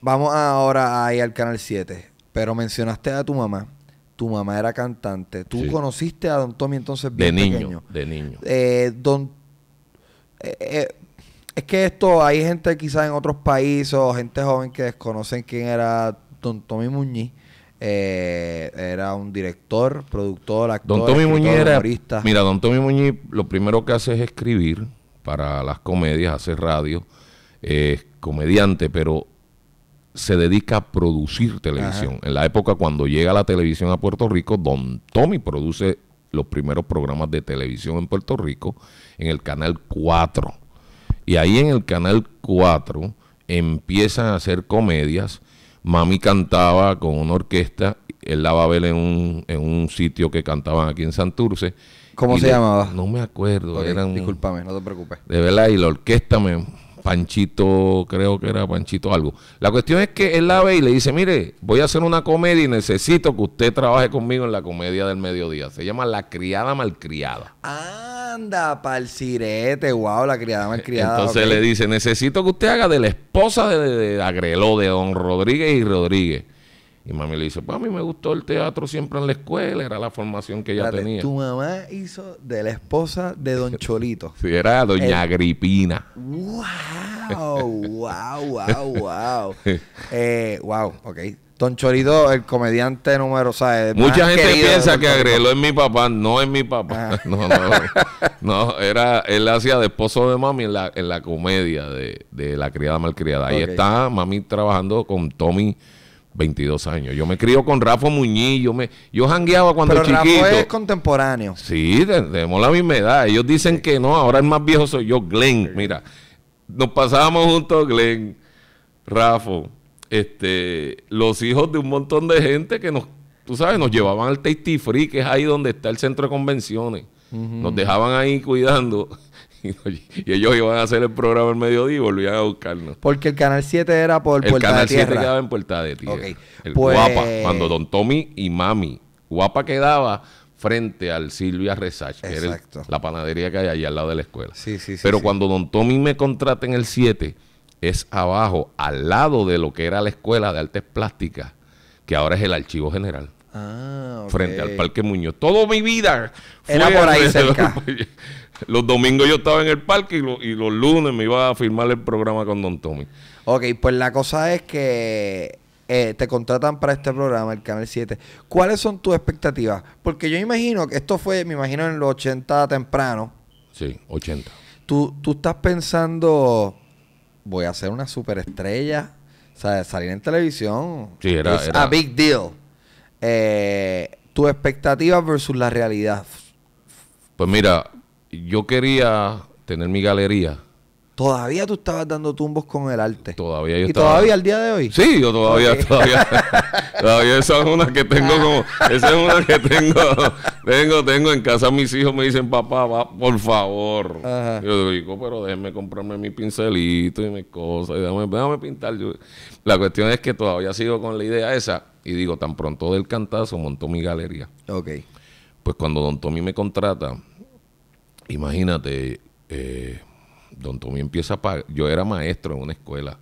vamos ahora ahí al Canal 7. Pero mencionaste a tu mamá. Tu mamá era cantante. Tú conociste a Don Tommy entonces bien de niño, De eh, niño. don, eh, eh, es que esto, hay gente quizás en otros países o gente joven que desconocen quién era Don Tommy Muñiz. Eh, era un director, productor, actor, Don Mira, Don Tommy Muñiz lo primero que hace es escribir para las comedias, hace radio, es comediante, pero se dedica a producir televisión. En la época cuando llega la televisión a Puerto Rico, Don Tommy produce los primeros programas de televisión en Puerto Rico en el Canal 4. Y ahí en el Canal 4 empiezan a hacer comedias Mami cantaba con una orquesta, él la va a ver en un, en un sitio que cantaban aquí en Santurce. ¿Cómo se llamaba? No me acuerdo. era discúlpame, no te preocupes. De verdad, y la orquesta me... Panchito, creo que era Panchito algo. La cuestión es que él la ve y le dice, mire, voy a hacer una comedia y necesito que usted trabaje conmigo en la comedia del mediodía. Se llama La Criada Malcriada. Ah Anda, pa'l sirete, wow, la criada más criada. Entonces le dice, necesito que usted haga de la esposa de, Agreló, de don Rodríguez y Rodríguez. Y mami le dice, pues a mí me gustó el teatro siempre en la escuela, era la formación que ella tenía. Tu mamá hizo de la esposa de don <laughs> Cholito. sí, era doña Agripina. ¡Wow! ¡Wow, wow, wow! eh, wow, ok. Don Chorido, el comediante número, ¿sabes? Mucha gente piensa que Agrelo es mi papá, no es mi papá. Ah. <laughs> No, no, no. era, él hacía de esposo de mami en la, comedia de, La Criada Malcriada. Ahí está mami trabajando con Tommy. 22 años. Yo me crio con Rafa Muñiz, yo me yo jangueaba cuando Pero Rafa es contemporáneo. Sí, tenemos la misma edad. Ellos dicen que no, ahora el más viejo soy yo, Glenn. Mira, nos pasábamos juntos Glenn, Rafa, este, los hijos de un montón de gente que nos, tú sabes, nos llevaban al Tasty Free, que es ahí donde está el centro de convenciones. Nos dejaban ahí cuidando <laughs> y, ellos iban a hacer el programa al mediodía y volvían a buscarnos. Porque el Canal 7 era por Puerta de Tierra. El Canal 7 quedaba en Puerta de Tierra. El pues Guapa, cuando Don Tommy y Mami. Guapa quedaba frente al Silvia Resach, que era la panadería que hay allá al lado de la escuela. Sí, sí, Pero cuando Don Tommy me contrata en el 7 es abajo, al lado de lo que era la Escuela de Artes Plásticas, que ahora es el Archivo General. Ah, Frente al Parque Muñoz. Toda mi vida era por ahí cerca. <laughs> Los, domingos yo estaba en el parque y, los lunes me iba a firmar el programa con Don Tommy. Ok, pues la cosa es que eh, te contratan para este programa, el Canal 7. ¿Cuáles son tus expectativas? Porque yo imagino que esto fue, me imagino, en los 80 temprano. Sí, 80. Tú, tú estás pensando voy a ser una superestrella. O sea, salir en televisión sí, es a big deal. Eh, tu expectativa versus la realidad. Pues mira, yo quería tener mi galería Todavía tú estabas dando tumbos con el arte. Todavía yo ¿Y todavía al día de hoy? Sí, yo todavía, todavía. <laughs> todavía esa es una que tengo como. Esa es una que tengo. Tengo, tengo en casa. Mis hijos me dicen, papá, va, por favor. Yo digo, pero déjeme comprarme mi pincelito y mis cosas. déjame, pintar. la cuestión es que todavía sigo con la idea esa. Y digo, tan pronto del cantazo montó mi galería. Ok. Pues cuando Don Tommy me contrata, imagínate. Eh, Don Tommy empieza a pagar. Yo era maestro en una escuela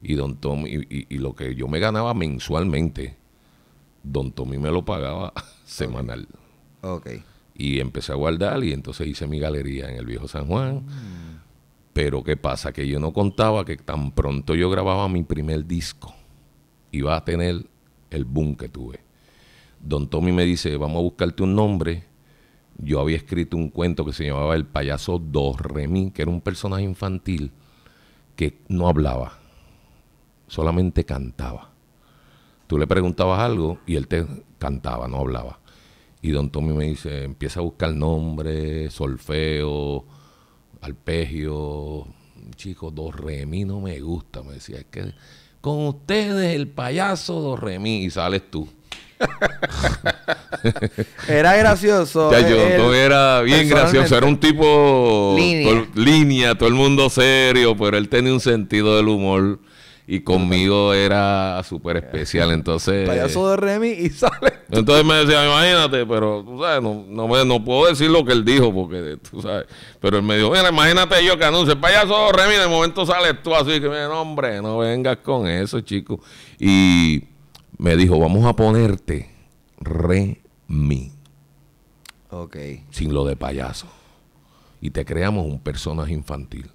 y Don Tommy, y, lo que yo me ganaba mensualmente, Don Tommy me lo pagaba <laughs> semanal. Ok. Y empecé a guardar y entonces hice mi galería en el viejo San Juan. Mm. Pero ¿qué pasa? Que yo no contaba que tan pronto yo grababa mi primer disco, iba a tener el boom que tuve. Don Tommy me dice, vamos a buscarte un nombre yo había escrito un cuento que se llamaba El payaso remí que era un personaje infantil que no hablaba, solamente cantaba. Tú le preguntabas algo y él te cantaba, no hablaba. Y Don Tommy me dice, empieza a buscar nombre, solfeo, arpegio. Chico, remí no me gusta. Me decía, es que con ustedes el payaso remí, y sales tú. <laughs> era gracioso. era bien gracioso. Era un tipo línea. Todo, el mundo serio, pero él tenía un sentido del humor. Y conmigo era súper especial, entonces... Payaso de Remy y sale... Entonces me decía, imagínate, pero tú sabes, no, me, puedo decir lo que él dijo, porque tú sabes... Pero él me dijo, mira, imagínate yo que anuncio, payaso de Remy, de momento sales tú así, que me no, hombre, no vengas con eso, chico. Y me dijo, vamos a ponerte re mi. Ok. Sin lo de payaso. Y te creamos un personaje infantil.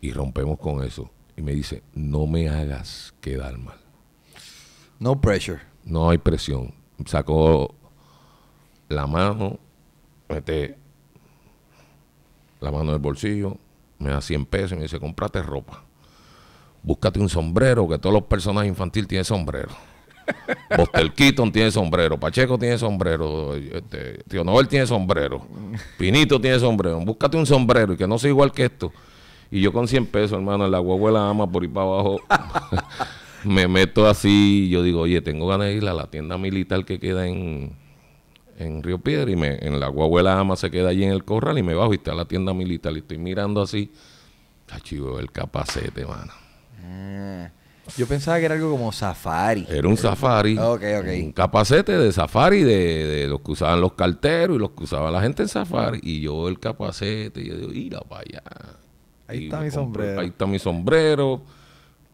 Y rompemos con eso. Y me dice, no me hagas quedar mal. No pressure. No hay presión. Sacó la mano, mete la mano del bolsillo, me da 100 pesos y me dice, comprate ropa. Búscate un sombrero, que todos los personajes infantiles tienen sombrero. Buster tiene sombrero, Pacheco tiene sombrero, este, Tío Noel tiene sombrero, Pinito tiene sombrero. Búscate un sombrero y que no sea igual que esto. Y yo con 100 pesos, hermano, en la guahuela ama por ir para abajo. <laughs> me meto así y yo digo, oye, tengo ganas de ir a la tienda militar que queda en, en Río Piedra y me, en la guahuela ama se queda allí en el corral y me bajo y está la tienda militar y estoy mirando así. Chivo, el capacete, hermano mm. Yo pensaba que era algo como safari. Era un safari. Ah, un capacete de safari de, los que usaban los carteros y los que usaba la gente en safari. Y yo el capacete, y yo digo, ira para allá. Ahí está mi sombrero. ahí está mi sombrero,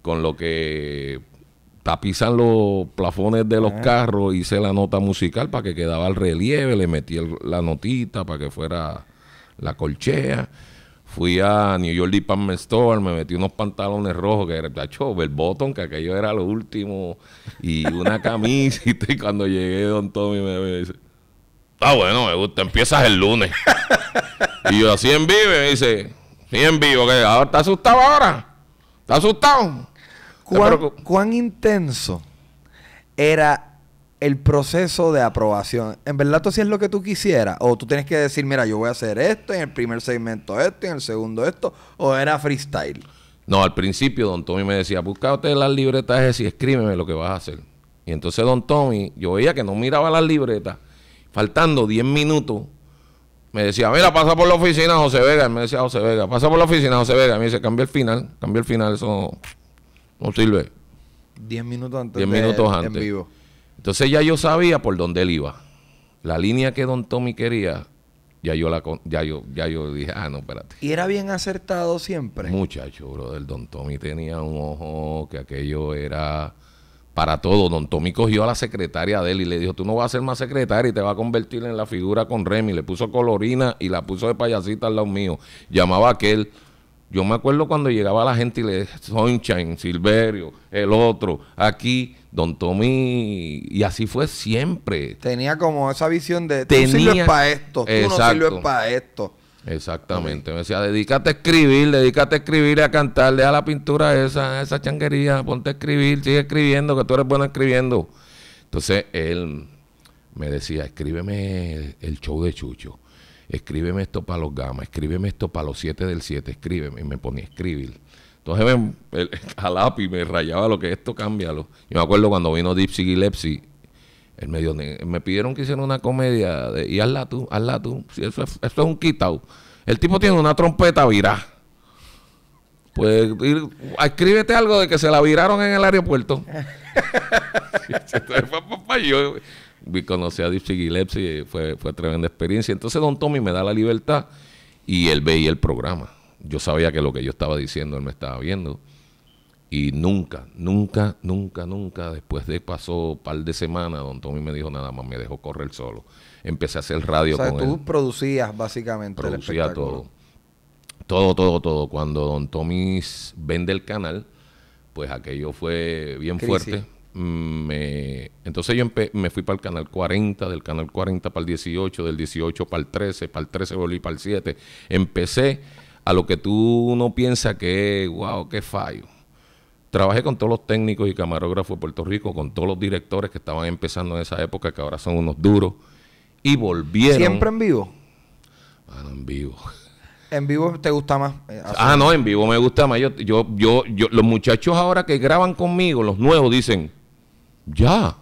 con lo que tapizan los plafones de los ah. carros, hice la nota musical para que quedaba el relieve, le metí la notita para que fuera la colchea. Fui a New York Department Store, me metí unos pantalones rojos que era el botón, que aquello era lo último, y una <laughs> camisita. y cuando llegué, Don Tommy me, dice: Está ah, bueno, me gusta, empiezas el lunes. y yo, así en vivo, me dice: Sí, en vivo, que ahora está asustado ahora. Está asustado. ¿Cuán, ¿cuán intenso era el proceso de aprobación. ¿En verdad tú es lo que tú quisieras? ¿O tú tienes que decir, mira, yo voy a hacer esto, en el primer segmento esto, en el segundo esto? ¿O era freestyle? No, al principio Don Tommy me decía, busca usted las libretas y escríbeme lo que vas a hacer. Y entonces Don Tommy, yo veía que no miraba las libretas. Faltando 10 minutos, me decía, mira, pasa por la oficina José Vega. me decía, José Vega, pasa por la oficina José Vega. me dice, cambia el final, cambia el final, eso no, no sirve. 10 minutos antes. 10 minutos antes. En vivo. Entonces ya yo sabía por dónde él iba. La línea que Don Tommy quería, ya yo la ya yo, ya yo dije, ah, no, espérate. ¿Y era bien acertado siempre? Muchacho, el Don Tommy tenía un ojo que aquello era para todo. Don Tommy cogió a la secretaria de él y le dijo, tú no vas a ser más secretaria y te vas a convertir en la figura con Remy. Le puso colorina y la puso de payasita al lado mío. Llamaba a aquel. Yo me acuerdo cuando llegaba la gente y le en Silverio, el otro, aquí. Don Tommy, y así fue siempre. Tenía como esa visión de, tú sirves para esto, tú no sirves para esto. Exactamente, me decía, dedícate a escribir, dedícate a escribir y a cantar, deja la pintura esa, esa changuería, ponte a escribir, sigue escribiendo, que tú eres bueno escribiendo. Entonces él me decía, escríbeme el, show de Chucho, escríbeme esto para los Gama, escríbeme esto para los siete del 7, escríbeme, y me ponía a escribir. Entonces me, el, <laughs> a me rayaba lo que esto, cámbialo. Yo me acuerdo cuando vino Dipsy Gillespie, él me, me pidieron que hiciera una comedia de, y hazla tú, hazla tú. Si eso, es, eso, es un quitado. El tipo tiene una trompeta virá. Pues ir, escríbete algo de que se la viraron en el aeropuerto. <laughs> yo conocí a Dipsy Gillespie, fue, fue tremenda experiencia. Entonces Don Tommy me da la libertad y él veía el programa yo sabía que lo que yo estaba diciendo él me estaba viendo. Y nunca, nunca, nunca, nunca, después de pasó un par de semanas, don Tommy me dijo nada más, me dejó correr solo. Empecé a hacer radio o tú producías básicamente Producía todo. Todo, todo, todo. Cuando don Tommy vende el canal, pues aquello fue bien fuerte. Mm, me, entonces yo me fui para el canal 40, del canal 40 para el 18, del 18 para el 13, para el 13 volví para el 7. Empecé a lo que tú no piensas que, wow, qué fallo. Trabajé con todos los técnicos y camarógrafos de Puerto Rico, con todos los directores que estaban empezando en esa época, que ahora son unos duros, y volvieron. ¿Siempre en vivo? Bueno, en vivo. ¿En vivo te gusta más? ah, no, en vivo me gusta más. yo, yo, yo, los muchachos ahora que graban conmigo, los nuevos, dicen, ya,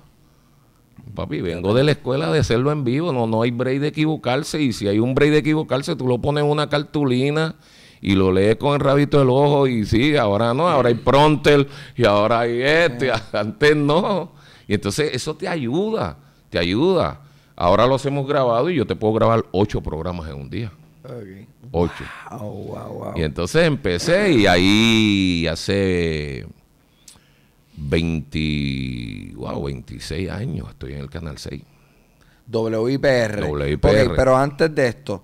Papi, vengo de la escuela de hacerlo en vivo, no, no hay break de equivocarse y si hay un break de equivocarse, tú lo pones en una cartulina y lo lees con el rabito del ojo y sí, ahora no, ahora hay Prontel y ahora hay este, <laughs> antes no. Y entonces eso te ayuda, te ayuda. Ahora los hemos grabado y yo te puedo grabar ocho programas en un día. Ocho. Y entonces empecé y ahí hace wow, 26 años estoy en el Canal 6. WIPR. WIPR. pero antes de esto,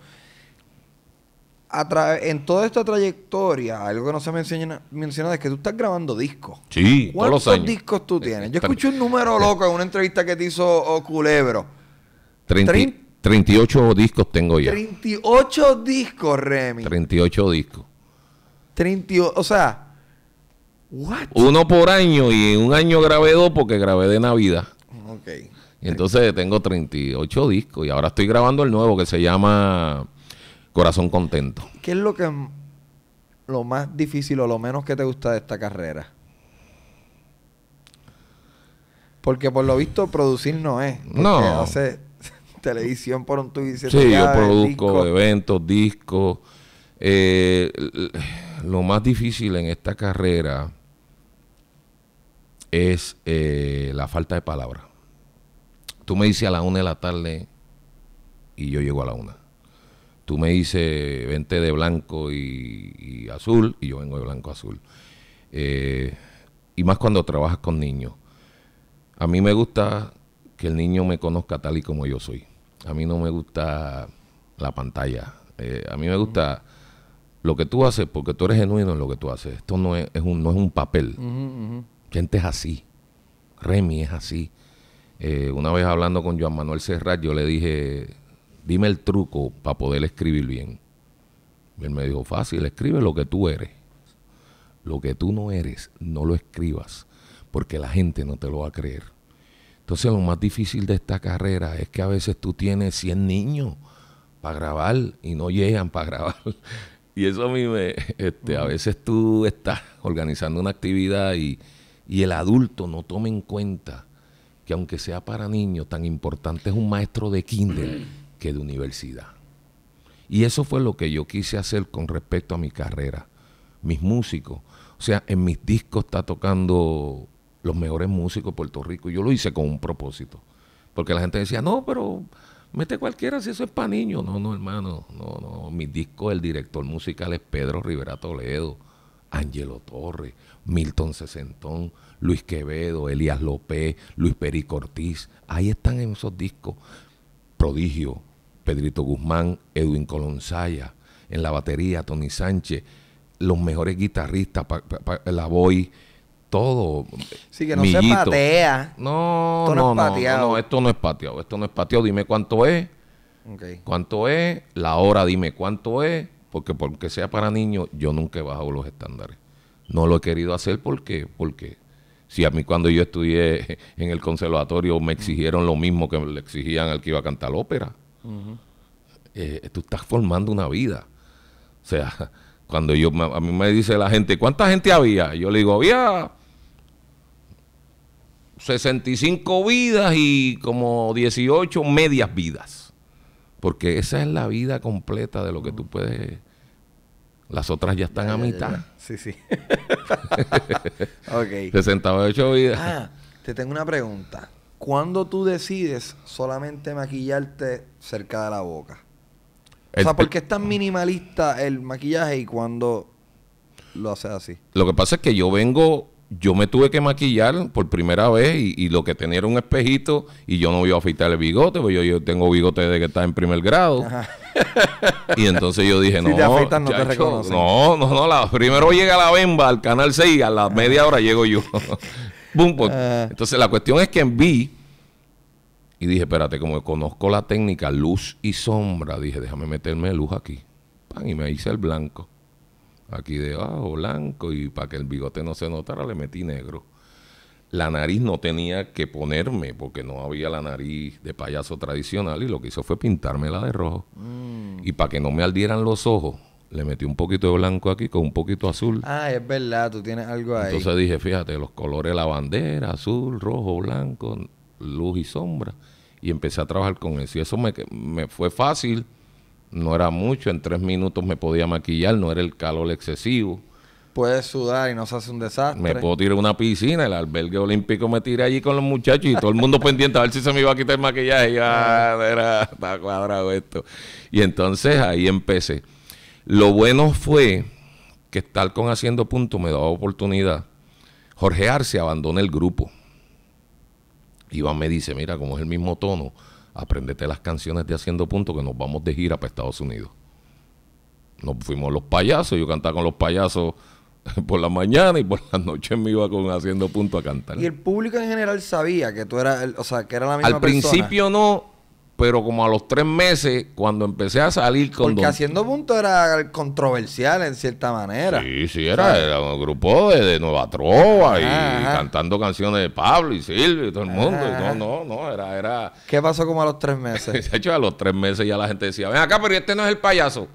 en toda esta trayectoria, algo que no se menciona, menciona es que tú estás grabando discos. Sí, ¿Cuántos todos los años. discos tú tienes? Yo escuché un número loco en una entrevista que te hizo oh, Culebro. 38 discos tengo ya. 38 discos, Remy. 38 discos. o sea, uno por año y un año grabé dos porque grabé de Navidad. Okay. entonces tengo 38 discos y ahora estoy grabando el nuevo que se llama Corazón Contento. ¿Qué es lo que lo más difícil o lo menos que te gusta de esta carrera? Porque por lo visto producir no es. No. Hace <laughs> televisión por un tuit. Sí, yo produzco eventos, discos. Eh, lo más difícil en esta carrera es eh, la falta de palabra. Tú me dices a la una de la tarde y yo llego a la una. Tú me dices vente de blanco y, azul y yo vengo de blanco azul. Eh, y más cuando trabajas con niños. A mí me gusta que el niño me conozca tal y como yo soy. A mí no me gusta la pantalla. Eh, a mí me gusta lo que tú haces porque tú eres genuino en lo que tú haces. Esto no es, un, no es un papel. Gente es así. Remy es así. Eh, una vez hablando con Juan Manuel Serrat, yo le dije, dime el truco para poder escribir bien. él me dijo, fácil, escribe lo que tú eres. Lo que tú no eres, no lo escribas, porque la gente no te lo va a creer. Entonces lo más difícil de esta carrera es que a veces tú tienes 100 niños para grabar y no llegan para grabar. <laughs> y eso a mí me... Este, a veces tú estás organizando una actividad y y el adulto no tome en cuenta que aunque sea para niños, tan importante es un maestro de kinder que de universidad. Y eso fue lo que yo quise hacer con respecto a mi carrera, mis músicos. O sea, en mis discos está tocando los mejores músicos de Puerto Rico. Yo lo hice con un propósito. Porque la gente decía, no, pero mete cualquiera si eso es para niños. No, no, hermano. No, no. Mi disco el director musical es Pedro Rivera Toledo, Angelo Torres. Milton Sesentón, Luis Quevedo, Elías López, Luis Perico Ortiz. Ahí están en esos discos. Prodigio, Pedrito Guzmán, Edwin Colonsaya, en la batería, Tony Sánchez, los mejores guitarristas, la voy todo. Sí, que no se patea. No, no, no, es esto no es pateado, esto no es pateado. Dime cuánto es. ¿Cuánto es? La hora, dime cuánto es. Porque porque sea para niños, yo nunca he bajado los estándares. No lo he querido hacer porque, porque si a mí cuando yo estudié en el conservatorio me exigieron lo mismo que le exigían al que iba a cantar ópera. Eh, tú estás formando una vida. O sea, cuando yo a mí me dice la gente, ¿cuánta gente había? Yo le digo, había 65 vidas y como 18 medias vidas. Porque esa es la vida completa de lo que tú puedes las otras ya están a mitad. sí, sí. <laughs> ok. 68 vidas. Ah, te tengo una pregunta. ¿Cuándo tú decides solamente maquillarte cerca de la boca? o sea, ¿por qué es tan minimalista el maquillaje y cuando lo haces así? Lo que pasa es que yo vengo yo me tuve que maquillar por primera vez y, lo que tenía era un espejito y yo no voy a afeitar el bigote, porque yo, tengo bigote desde que está en primer grado. <laughs> y entonces yo dije, no, <laughs> si te afeitas, no, no, no, no, primero llega la bemba al canal 6, a la media hora llego yo. Boom, <laughs> entonces la cuestión es que vi y dije, espérate, como conozco la técnica luz y sombra, dije, déjame meterme luz aquí. y me hice el blanco. Aquí de ah, blanco, y para que el bigote no se notara le metí negro. La nariz no tenía que ponerme porque no había la nariz de payaso tradicional y lo que hizo fue pintármela de rojo. Mm. Y para que no me ardieran los ojos, le metí un poquito de blanco aquí con un poquito azul. Ah, es verdad, tú tienes algo ahí. Entonces dije, fíjate, los colores de la bandera, azul, rojo, blanco, luz y sombra. Y empecé a trabajar con eso. Y eso me, me fue fácil no era mucho, en tres minutos me podía maquillar, no era el calor excesivo. Puedes sudar y no se hace un desastre. Me puedo tirar una piscina, el albergue olímpico me tiré allí con los muchachos y todo el mundo <laughs> pendiente a ver si se me iba a quitar el maquillaje. Y ah. era, está cuadrado esto. Y entonces ahí empecé. Lo bueno fue que estar con Haciendo Punto me daba oportunidad. Jorge Arce abandona el grupo. Iván me dice, mira, como es el mismo tono, aprendete las canciones de Haciendo Punto que nos vamos de gira para Estados Unidos. Nos fuimos los payasos, yo cantaba con los payasos <laughs> por la mañana y por la noche me iba con haciendo punto a cantar. Y el público en general sabía que tú eras, o sea, que era la misma Al principio no, pero como a los tres meses, cuando empecé a salir con... Porque Haciendo Punto era controversial en cierta manera. Sí, sí, era, era un grupo de, Nueva Trova y cantando canciones de Pablo y Silvio y todo el mundo. no, no, no, era, era... ¿Qué pasó como a los tres meses? <laughs> de hecho, a los tres meses ya la gente decía, ven acá, pero este no es el payaso.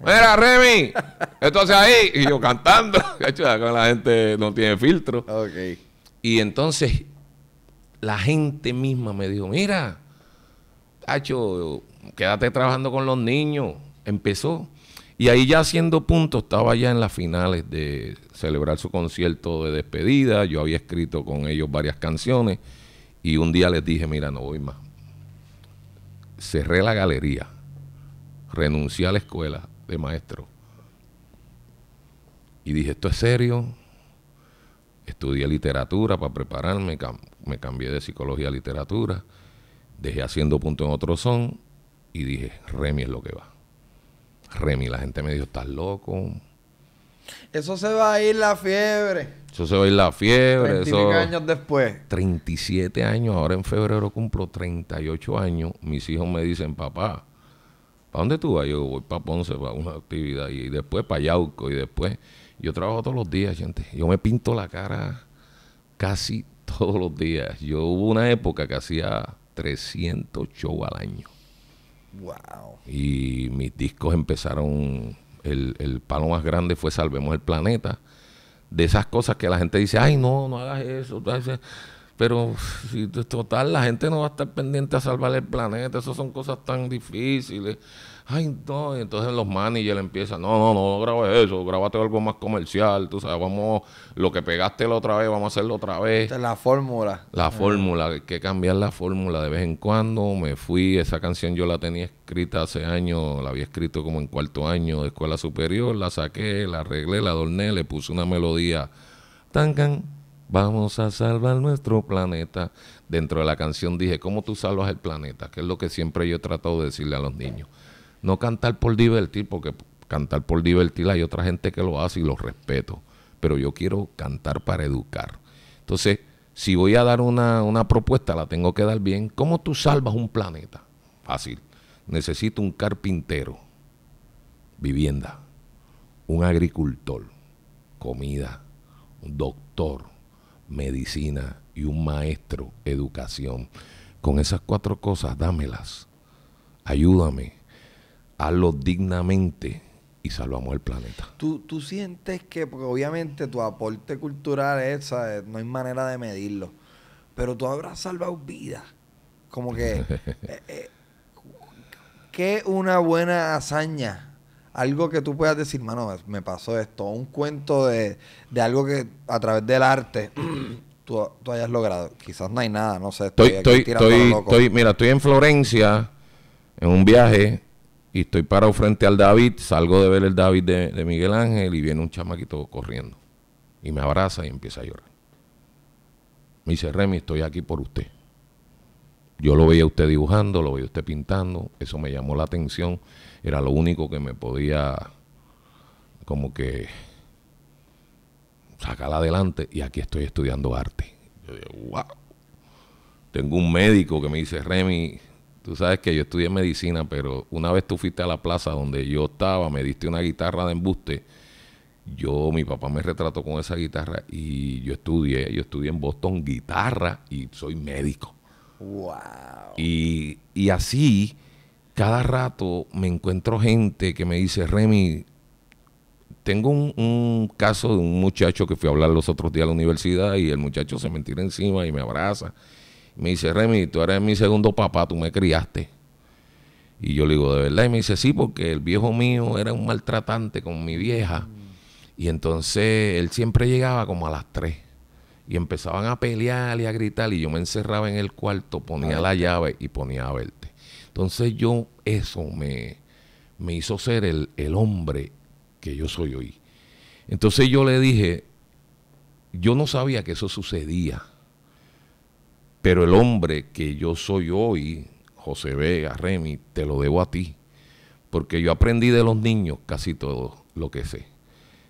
Mira, Remy, entonces ahí, y yo cantando. <laughs> hecho, la gente no tiene filtro. Ok. Y entonces la gente misma me dijo, mira, Tacho, quédate trabajando con los niños. Empezó. Y ahí ya haciendo punto, estaba ya en las finales de celebrar su concierto de despedida. Yo había escrito con ellos varias canciones. Y un día les dije, mira, no voy más. Cerré la galería. Renuncié a la escuela de maestro. Y dije, esto es serio. Estudié literatura para prepararme. me cambié de psicología a literatura. Dejé haciendo punto en otro son y dije, Remy es lo que va. Remy, la gente me dijo, estás loco. Eso se va a ir la fiebre. Eso se va a ir la fiebre. 35 años después. 37 años, ahora en febrero cumplo 38 años. Mis hijos me dicen, papá, ¿para dónde tú vas? Yo voy para Ponce, para una actividad, y, y después para Yauco, y después. Yo trabajo todos los días, gente. Yo me pinto la cara casi todos los días. Yo hubo una época que hacía 300 shows al año. Wow. Y mis discos empezaron, el, palo más grande fue Salvemos el Planeta. De esas cosas que la gente dice, ay, no, no hagas eso. Pero si, total, la gente no va a estar pendiente a salvar el planeta. Esas son cosas tan difíciles. Ay, no, entonces los managers empiezan, no, no, no, no eso, grábate algo más comercial, tú sabes, vamos, lo que pegaste la otra vez, vamos a hacerlo otra vez. la fórmula. La fórmula, hay que cambiar la fórmula de vez en cuando, me fui, esa canción yo la tenía escrita hace años, la había escrito como en cuarto año de escuela superior, la saqué, la arreglé, la adorné, le puse una melodía, tancan vamos a salvar nuestro planeta. Dentro de la canción dije, ¿cómo tú salvas el planeta? Que es lo que siempre yo he tratado de decirle a los niños. No cantar por divertir, porque cantar por divertir hay otra gente que lo hace y lo respeto. Pero yo quiero cantar para educar. Entonces, si voy a dar una, una propuesta, la tengo que dar bien. ¿Cómo tú salvas un planeta? Fácil. Necesito un carpintero, vivienda, un agricultor, comida, un doctor, medicina y un maestro, educación. Con esas cuatro cosas, dámelas. Ayúdame hazlo dignamente y salvamos el planeta. ¿Tú, tú sientes que, porque obviamente tu aporte cultural es, eh, no hay manera de medirlo, pero tú habrás salvado vidas. Como que, <laughs> eh, eh, ¿qué una buena hazaña? Algo que tú puedas decir, mano, me pasó esto, un cuento de, algo que a través del arte <clears throat> tú, hayas logrado. Quizás no hay nada, no sé. Estoy, mira, estoy en Florencia en un viaje y estoy parado frente al David, salgo de ver el David de, Miguel Ángel y viene un chamaquito corriendo y me abraza y empieza a llorar. Me dice, Remy, estoy aquí por usted. Yo lo veía usted dibujando, lo veía usted pintando, eso me llamó la atención, era lo único que me podía como que sacar adelante y aquí estoy estudiando arte. Yo digo, wow. Tengo un médico que me dice, Remy, Tú sabes que yo estudié medicina, pero una vez tú fuiste a la plaza donde yo estaba, me diste una guitarra de embuste. Yo, mi papá me retrató con esa guitarra y yo estudié, yo estudié en Boston guitarra y soy médico. Wow. Y, y así, cada rato me encuentro gente que me dice, Remy, tengo un, un, caso de un muchacho que fui a hablar los otros días a la universidad y el muchacho se me tira encima y me abraza me dice, Remy, tú eres mi segundo papá, tú me criaste. Y yo le digo, ¿de verdad? Y me dice, sí, porque el viejo mío era un maltratante con mi vieja. Y entonces él siempre llegaba como a las tres. Y empezaban a pelear y a gritar. Y yo me encerraba en el cuarto, ponía la llave y ponía a verte. Entonces yo, eso me, me hizo ser el hombre que yo soy hoy. Entonces yo le dije, yo no sabía que eso sucedía. Pero el hombre que yo soy hoy, José Vega, Remy, te lo debo a ti, porque yo aprendí de los niños casi todo lo que sé.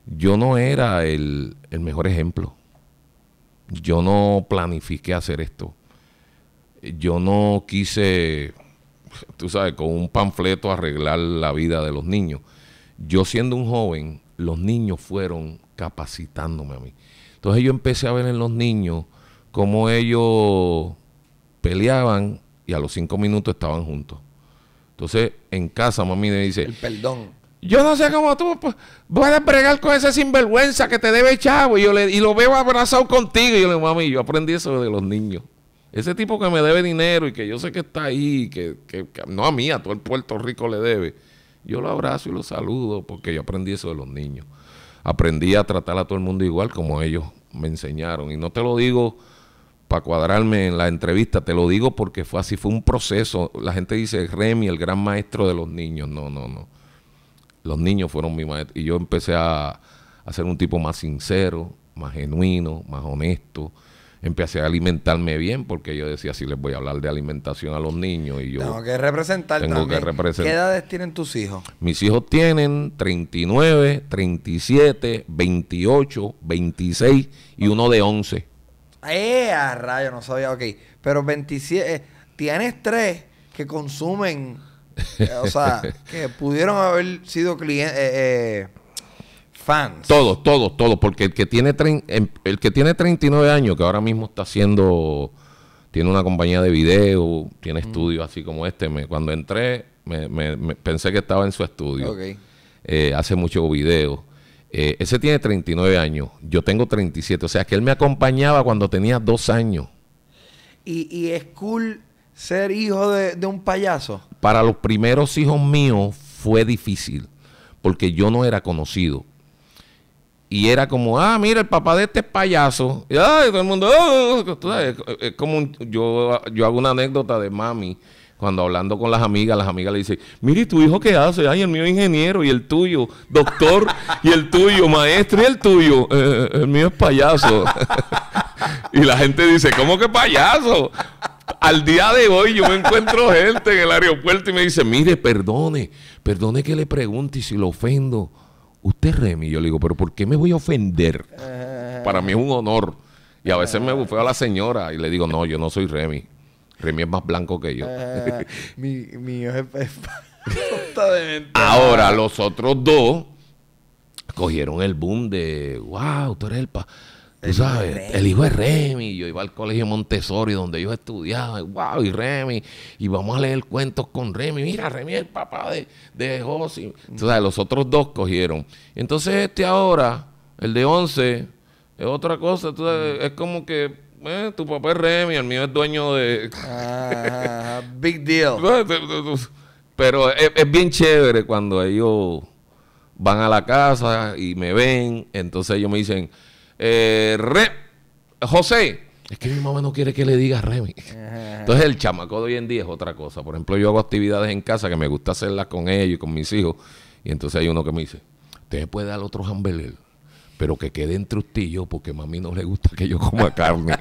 Yo no era el, mejor ejemplo. Yo no planifiqué hacer esto. Yo no quise, tú sabes, con un panfleto arreglar la vida de los niños. Yo siendo un joven, los niños fueron capacitándome a mí. Entonces yo empecé a ver en los niños como ellos peleaban y a los cinco minutos estaban juntos. Entonces, en casa, mami me dice... El perdón. Yo no sé cómo tú vas a bregar con ese sinvergüenza que te debe chavo. Y, yo le, y lo veo abrazado contigo. Y yo le digo, mami, yo aprendí eso de los niños. Ese tipo que me debe dinero y que yo sé que está ahí, que, que no a mí, a todo el Puerto Rico le debe. Yo lo abrazo y lo saludo porque yo aprendí eso de los niños. Aprendí a tratar a todo el mundo igual como ellos me enseñaron. Y no te lo digo para cuadrarme en la entrevista, te lo digo porque fue así, fue un proceso. La gente dice, Remy, el gran maestro de los niños. No, no, no. Los niños fueron mi maestro. Y yo empecé a, ser un tipo más sincero, más genuino, más honesto. Empecé a alimentarme bien porque yo decía, si les voy a hablar de alimentación a los niños y yo... Tengo que representar tengo Que representar. ¿Qué edades tienen tus hijos? Mis hijos tienen 39, 37, 28, 26 y uno de 11. ¡Eh! A rayo, no sabía, ok. Pero 27. Eh, tienes tres que consumen. Eh, o sea, <laughs> que pudieron haber sido clientes. Eh, fans. Todos, todos, todos. Porque el que, tiene em, el que tiene 39 años, que ahora mismo está haciendo. Tiene una compañía de video, tiene estudios así como este. Me, cuando entré, me, me, pensé que estaba en su estudio. hace mucho videos eh, ese tiene 39 años, yo tengo 37, o sea que él me acompañaba cuando tenía dos años. Y, y es cool ser hijo de, un payaso. Para los primeros hijos míos fue difícil, porque yo no era conocido. Y era como, ah, mira, el papá de este es payaso. Y, Ay, todo el mundo, oh, oh, oh, es como yo, yo hago una anécdota de mami cuando hablando con las amigas, las amigas le dicen, mire, ¿tu hijo qué hace? Ay, el mío es ingeniero y el tuyo, doctor y el tuyo, maestro y el tuyo, eh, eh, el mío es payaso. <laughs> y la gente dice, ¿cómo que payaso? Al día de hoy yo me encuentro gente en el aeropuerto y me dice, mire, perdone, perdone que le pregunte y si lo ofendo. Usted es Remy, yo le digo, pero ¿por qué me voy a ofender? Para mí es un honor. Y a veces me bufeo a la señora y le digo, no, yo no soy Remy. Remy es más blanco que yo. Eh, <laughs> mi, hijo es, <laughs> Ahora, los otros dos cogieron el boom de, wow, tú eres el... Tú sabes, el hijo de Remy. Yo iba al colegio Montessori donde yo estudiaba. Wow, y Remy. Y vamos a leer cuentos con Remy. Mira, Remy es el papá de, de José. Mm. Tú sabes, los otros dos cogieron. Entonces este ahora, el de 11, es otra cosa. Tú es como que eh, tu papá es Remy, el mío es dueño de... big deal. <laughs> Pero es, bien chévere cuando ellos van a la casa y me ven, entonces ellos me dicen, eh, Re José, es que mi mamá no quiere que le diga Remy. <laughs> Entonces el chamaco de hoy en día es otra cosa. Por ejemplo, yo hago actividades en casa que me gusta hacerlas con ellos y con mis hijos. Y entonces hay uno que me dice, ¿usted puede dar otro jambel pero que quede en Trustillo porque a mami no le gusta que yo coma <laughs> carne.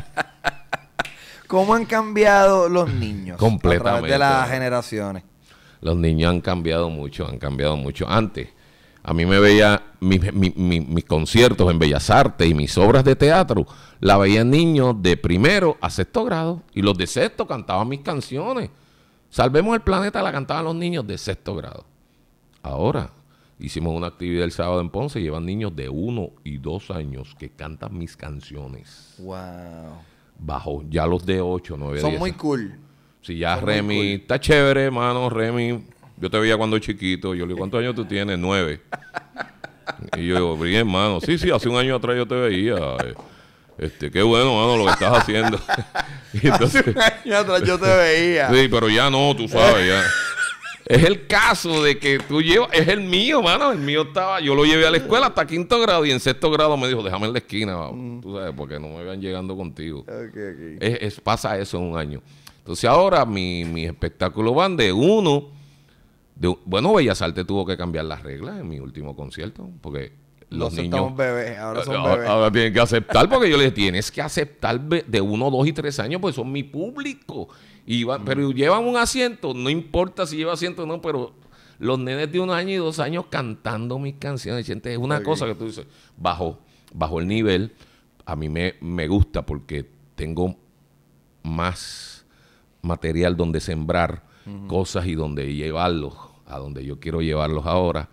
¿Cómo han cambiado los niños? Completamente. A través de las generaciones. Los niños han cambiado mucho, han cambiado mucho. Antes, a mí me veía mis, mis conciertos en Bellas Artes y mis obras de teatro, la veían niños de primero a sexto grado y los de sexto cantaban mis canciones. Salvemos el planeta la cantaban los niños de sexto grado. Ahora Hicimos una actividad el sábado en Ponce, llevan niños de uno y dos años que cantan mis canciones. Wow. Bajo, ya los de 8, 9, Son muy cool. Si ya Remy, está chévere, hermano, Remy. Yo te veía cuando chiquito, yo le digo, ¿cuántos años tú tienes? Nueve. Y yo digo, bien, hermano, sí, sí, hace un año atrás yo te veía. Eh, este, qué bueno, mano, lo que estás haciendo. <laughs> Hace un año atrás yo te veía. sí, pero ya no, tú sabes, ya. Es el caso de que tú llevas, es el mío, mano. El mío estaba, yo lo llevé a la escuela hasta quinto grado y en sexto grado me dijo, déjame en la esquina, mm. tú sabes, porque no me van llegando contigo. Es, pasa eso en un año. Entonces ahora mi, mis espectáculos van de uno. De, bueno, Bellas Artes tuvo que cambiar las reglas en mi último concierto, porque los niños. Bebés, ahora son ah, bebés. Ah, ahora tienen que aceptar, porque yo les tienes que aceptar de uno, dos y tres años, pues son mi público. Mm. Pero llevan un asiento, no importa si lleva asiento o no, pero los nenes de un año y dos años cantando mis canciones. Gente, es una cosa que tú dices, bajo, bajo el nivel, a mí me, me gusta porque tengo más material donde sembrar cosas y donde llevarlos a donde yo quiero llevarlos ahora.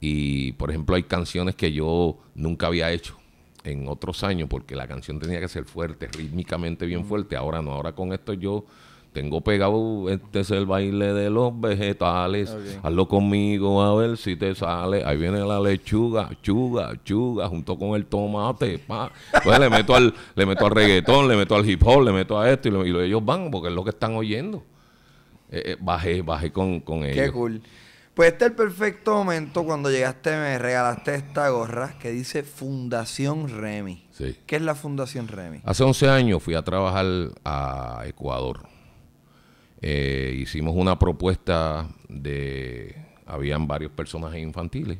Y, por ejemplo, hay canciones que yo nunca había hecho en otros años porque la canción tenía que ser fuerte, rítmicamente bien fuerte. Ahora no, ahora con esto yo tengo pegado, este es el baile de los vegetales, hazlo conmigo a ver si te sale, ahí viene la lechuga, chuga, chuga, junto con el tomate, pa. le meto al, le meto al reggaetón, le meto al hip hop, le meto a esto, y, ellos van, porque es lo que están oyendo. Eh, eh, bajé, bajé con, con ellos. Qué cool. Pues este es el perfecto momento cuando llegaste, me regalaste esta gorra que dice Fundación Remy. Sí. ¿Qué es la Fundación Remy? Hace 11 años fui a trabajar a Ecuador eh, hicimos una propuesta de, habían varios personajes infantiles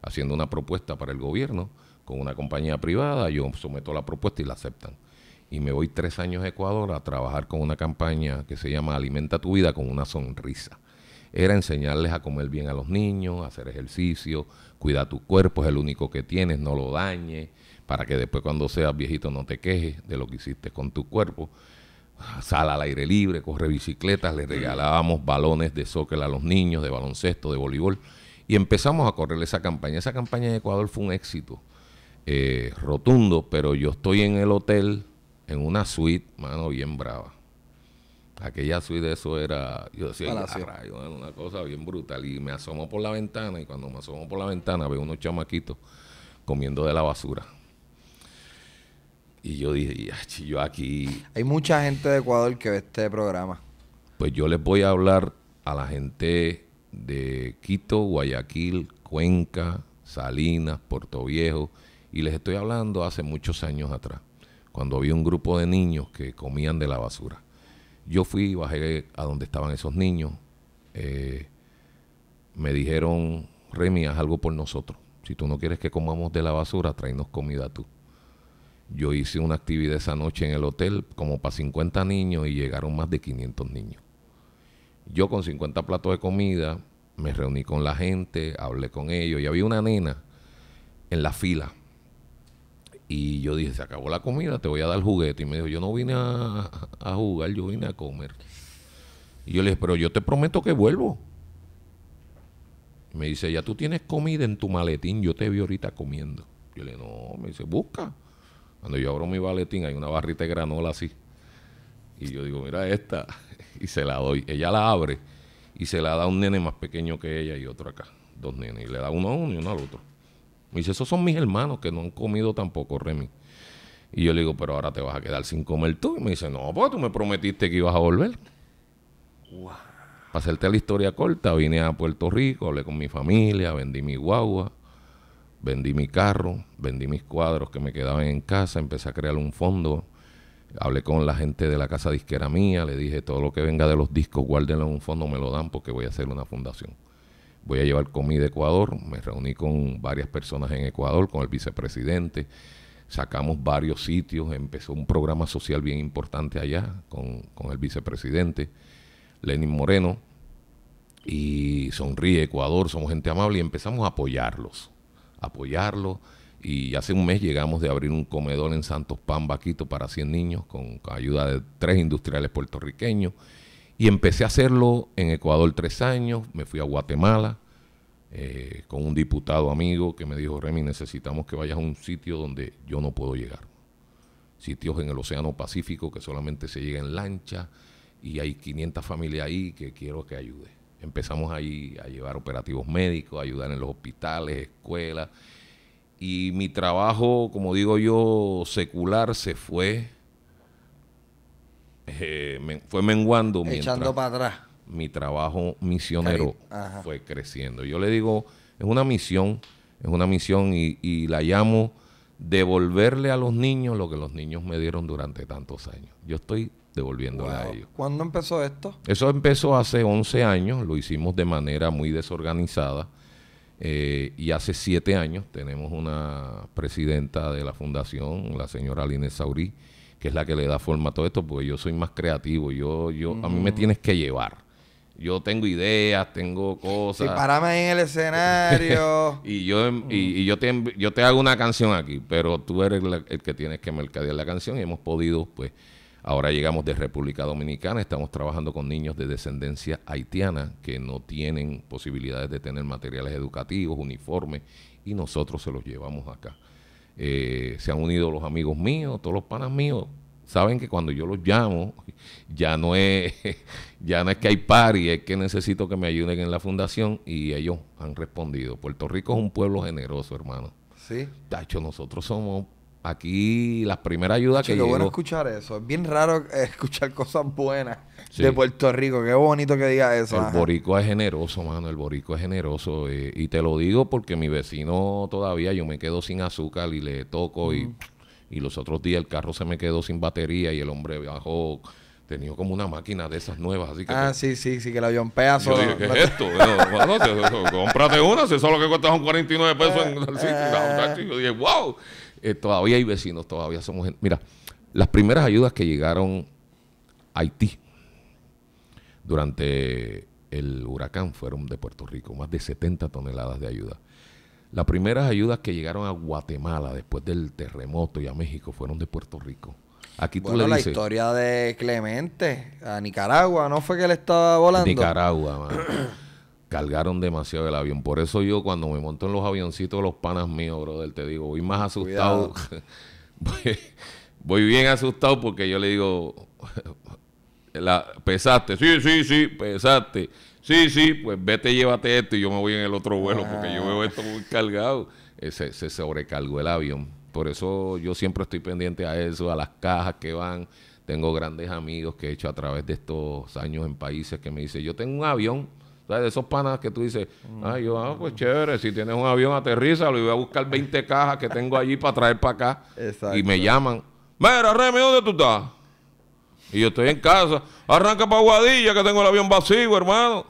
haciendo una propuesta para el gobierno con una compañía privada, yo someto la propuesta y la aceptan. Y me voy tres años a Ecuador a trabajar con una campaña que se llama Alimenta tu vida con una sonrisa. Era enseñarles a comer bien a los niños, hacer ejercicio, cuidar tu cuerpo, es el único que tienes, no lo dañes, para que después cuando seas viejito no te quejes de lo que hiciste con tu cuerpo sala al aire libre, corre bicicletas, le regalábamos balones de soccer a los niños, de baloncesto, de voleibol, y empezamos a correr esa campaña. Esa campaña en Ecuador fue un éxito eh, rotundo, pero yo estoy en el hotel, en una suite, mano, bien brava. Aquella suite, eso era, yo decía, una cosa bien brutal. Y me asomo por la ventana, y cuando me asomo por la ventana veo unos chamaquitos comiendo de la basura. Y yo dije, ah, yo aquí... Hay mucha gente de Ecuador que ve este programa. Pues yo les voy a hablar a la gente de Quito, Guayaquil, Cuenca, Salinas, Puerto Viejo. Y les estoy hablando hace muchos años atrás, cuando había un grupo de niños que comían de la basura. Yo fui y bajé a donde estaban esos niños. Eh, me dijeron, Remy, haz algo por nosotros. Si tú no quieres que comamos de la basura, tráenos comida tú. Yo hice una actividad esa noche en el hotel como para 50 niños y llegaron más de 500 niños. Yo con 50 platos de comida me reuní con la gente, hablé con ellos y había una nena en la fila. Y yo dije, se acabó la comida, te voy a dar juguete. Y me dijo, yo no vine a, jugar, yo vine a comer. Y yo le dije, pero yo te prometo que vuelvo. Me dice, ya tú tienes comida en tu maletín, yo te vi ahorita comiendo. Yo le dije, no, me dice, busca. Cuando yo abro mi baletín, hay una barrita de granola así. Y yo digo, mira esta. <laughs> Y se la doy. Ella la abre y se la da a un nene más pequeño que ella y otro acá. Dos nenes. Y le da uno a uno y uno al otro. Me dice, esos son mis hermanos que no han comido tampoco, Remy. Y yo le digo, pero ahora te vas a quedar sin comer tú. Y me dice, no, pues tú me prometiste que ibas a volver. Wow. Para hacerte la historia corta, vine a Puerto Rico, hablé con mi familia, vendí mi guagua vendí mi carro, vendí mis cuadros que me quedaban en casa, empecé a crear un fondo. Hablé con la gente de la casa disquera mía, le dije todo lo que venga de los discos, guárdenlo en un fondo, me lo dan porque voy a hacer una fundación. Voy a llevar comida a Ecuador, me reuní con varias personas en Ecuador, con el vicepresidente, sacamos varios sitios, empezó un programa social bien importante allá con, el vicepresidente, Lenin Moreno, y sonríe Ecuador, somos gente amable y empezamos a apoyarlos apoyarlo. Y hace un mes llegamos de abrir un comedor en Santos Pan vaquito para 100 niños con ayuda de tres industriales puertorriqueños. Y empecé a hacerlo en Ecuador tres años, me fui a Guatemala eh, con un diputado amigo que me dijo, Remy, necesitamos que vayas a un sitio donde yo no puedo llegar. Sitios en el Océano Pacífico que solamente se llega en lancha y hay 500 familias ahí que quiero que ayude. Empezamos ahí a llevar operativos médicos, a ayudar en los hospitales, escuelas. Y mi trabajo, como digo yo, secular se fue, eh, fue menguando. Echando para atrás. Mi trabajo misionero fue creciendo. Yo le digo, es una misión, es una misión y la llamo devolverle a los niños lo que los niños me dieron durante tantos años. Yo estoy devolviéndola a ellos. ¿Cuándo empezó esto? Eso empezó hace 11 años, lo hicimos de manera muy desorganizada eh, y hace 7 años tenemos una presidenta de la fundación, la señora Aline Saurí, que es la que le da forma a todo esto, porque yo soy más creativo, yo, yo, a mí me mm. tienes que llevar yo tengo ideas, tengo cosas. sí, en el escenario. <laughs> y yo, em, y, em, yo, te, hago una canción aquí, pero tú eres el que tienes que mercadear la canción y hemos podido, pues, Ahora llegamos de República Dominicana, estamos trabajando con niños de descendencia haitiana que no tienen posibilidades de tener materiales educativos, uniformes, y nosotros se los llevamos acá. Eh, se han unido los amigos míos, todos los panas míos. Saben que cuando yo los llamo, <laughs> ya no es, <laughs> ya no es que hay y es que necesito que me ayuden en la fundación y ellos han respondido. Puerto Rico es un pueblo generoso, hermano. Sí. hecho, nosotros somos Aquí las primeras ayudas que llegó... bueno escuchar eso. Es bien raro eh, <laughs> escuchar cosas buenas de Puerto Rico. Qué bonito que diga eso. El borico es generoso, mano. El borico es generoso. Eh, y te lo digo porque mi vecino todavía yo me quedo sin azúcar y le toco y, los otros días el carro se me quedó sin batería y el hombre bajó tenía como una máquina de esas nuevas. Así que ah, sí, sí, sí, que la un Yo dije, ¿qué es esto? <laughs> cómprate una, si solo que cuesta un 49 pesos en el sitio. Eh. Yo dije, wow. Eh, todavía hay vecinos, todavía somos... Mira, las primeras ayudas que llegaron a Haití durante el huracán fueron de Puerto Rico, más de 70 toneladas de ayuda. Las primeras ayudas que llegaron a Guatemala después del terremoto y a México fueron de Puerto Rico. Aquí tú le dices, la historia de Clemente a Nicaragua, ¿no fue que le estaba volando? Nicaragua, man. <clears throat> cargaron demasiado el avión. Por eso yo cuando me monto en los avioncitos los panas míos, brother, te digo, voy más asustado. <laughs> voy, bien asustado porque yo le digo, <laughs> la, pesaste, sí, sí, sí, pesaste. Sí, sí, pues vete, llévate esto y yo me voy en el otro vuelo porque yo veo ah. esto muy cargado. Eh, se sobrecargó el avión. Por eso yo siempre estoy pendiente a eso, a las cajas que van. Tengo grandes amigos que he hecho a través de estos años en países que me dicen, yo tengo un avión de esos panas que tú dices, mm. ay, yo, ah, pues chévere, si tienes un avión, aterriza lo voy a buscar 20 cajas que tengo allí para traer para acá. Y me llaman, mira, Remy, ¿dónde tú estás? Y yo estoy en casa, arranca para Guadilla que tengo el avión vacío, hermano.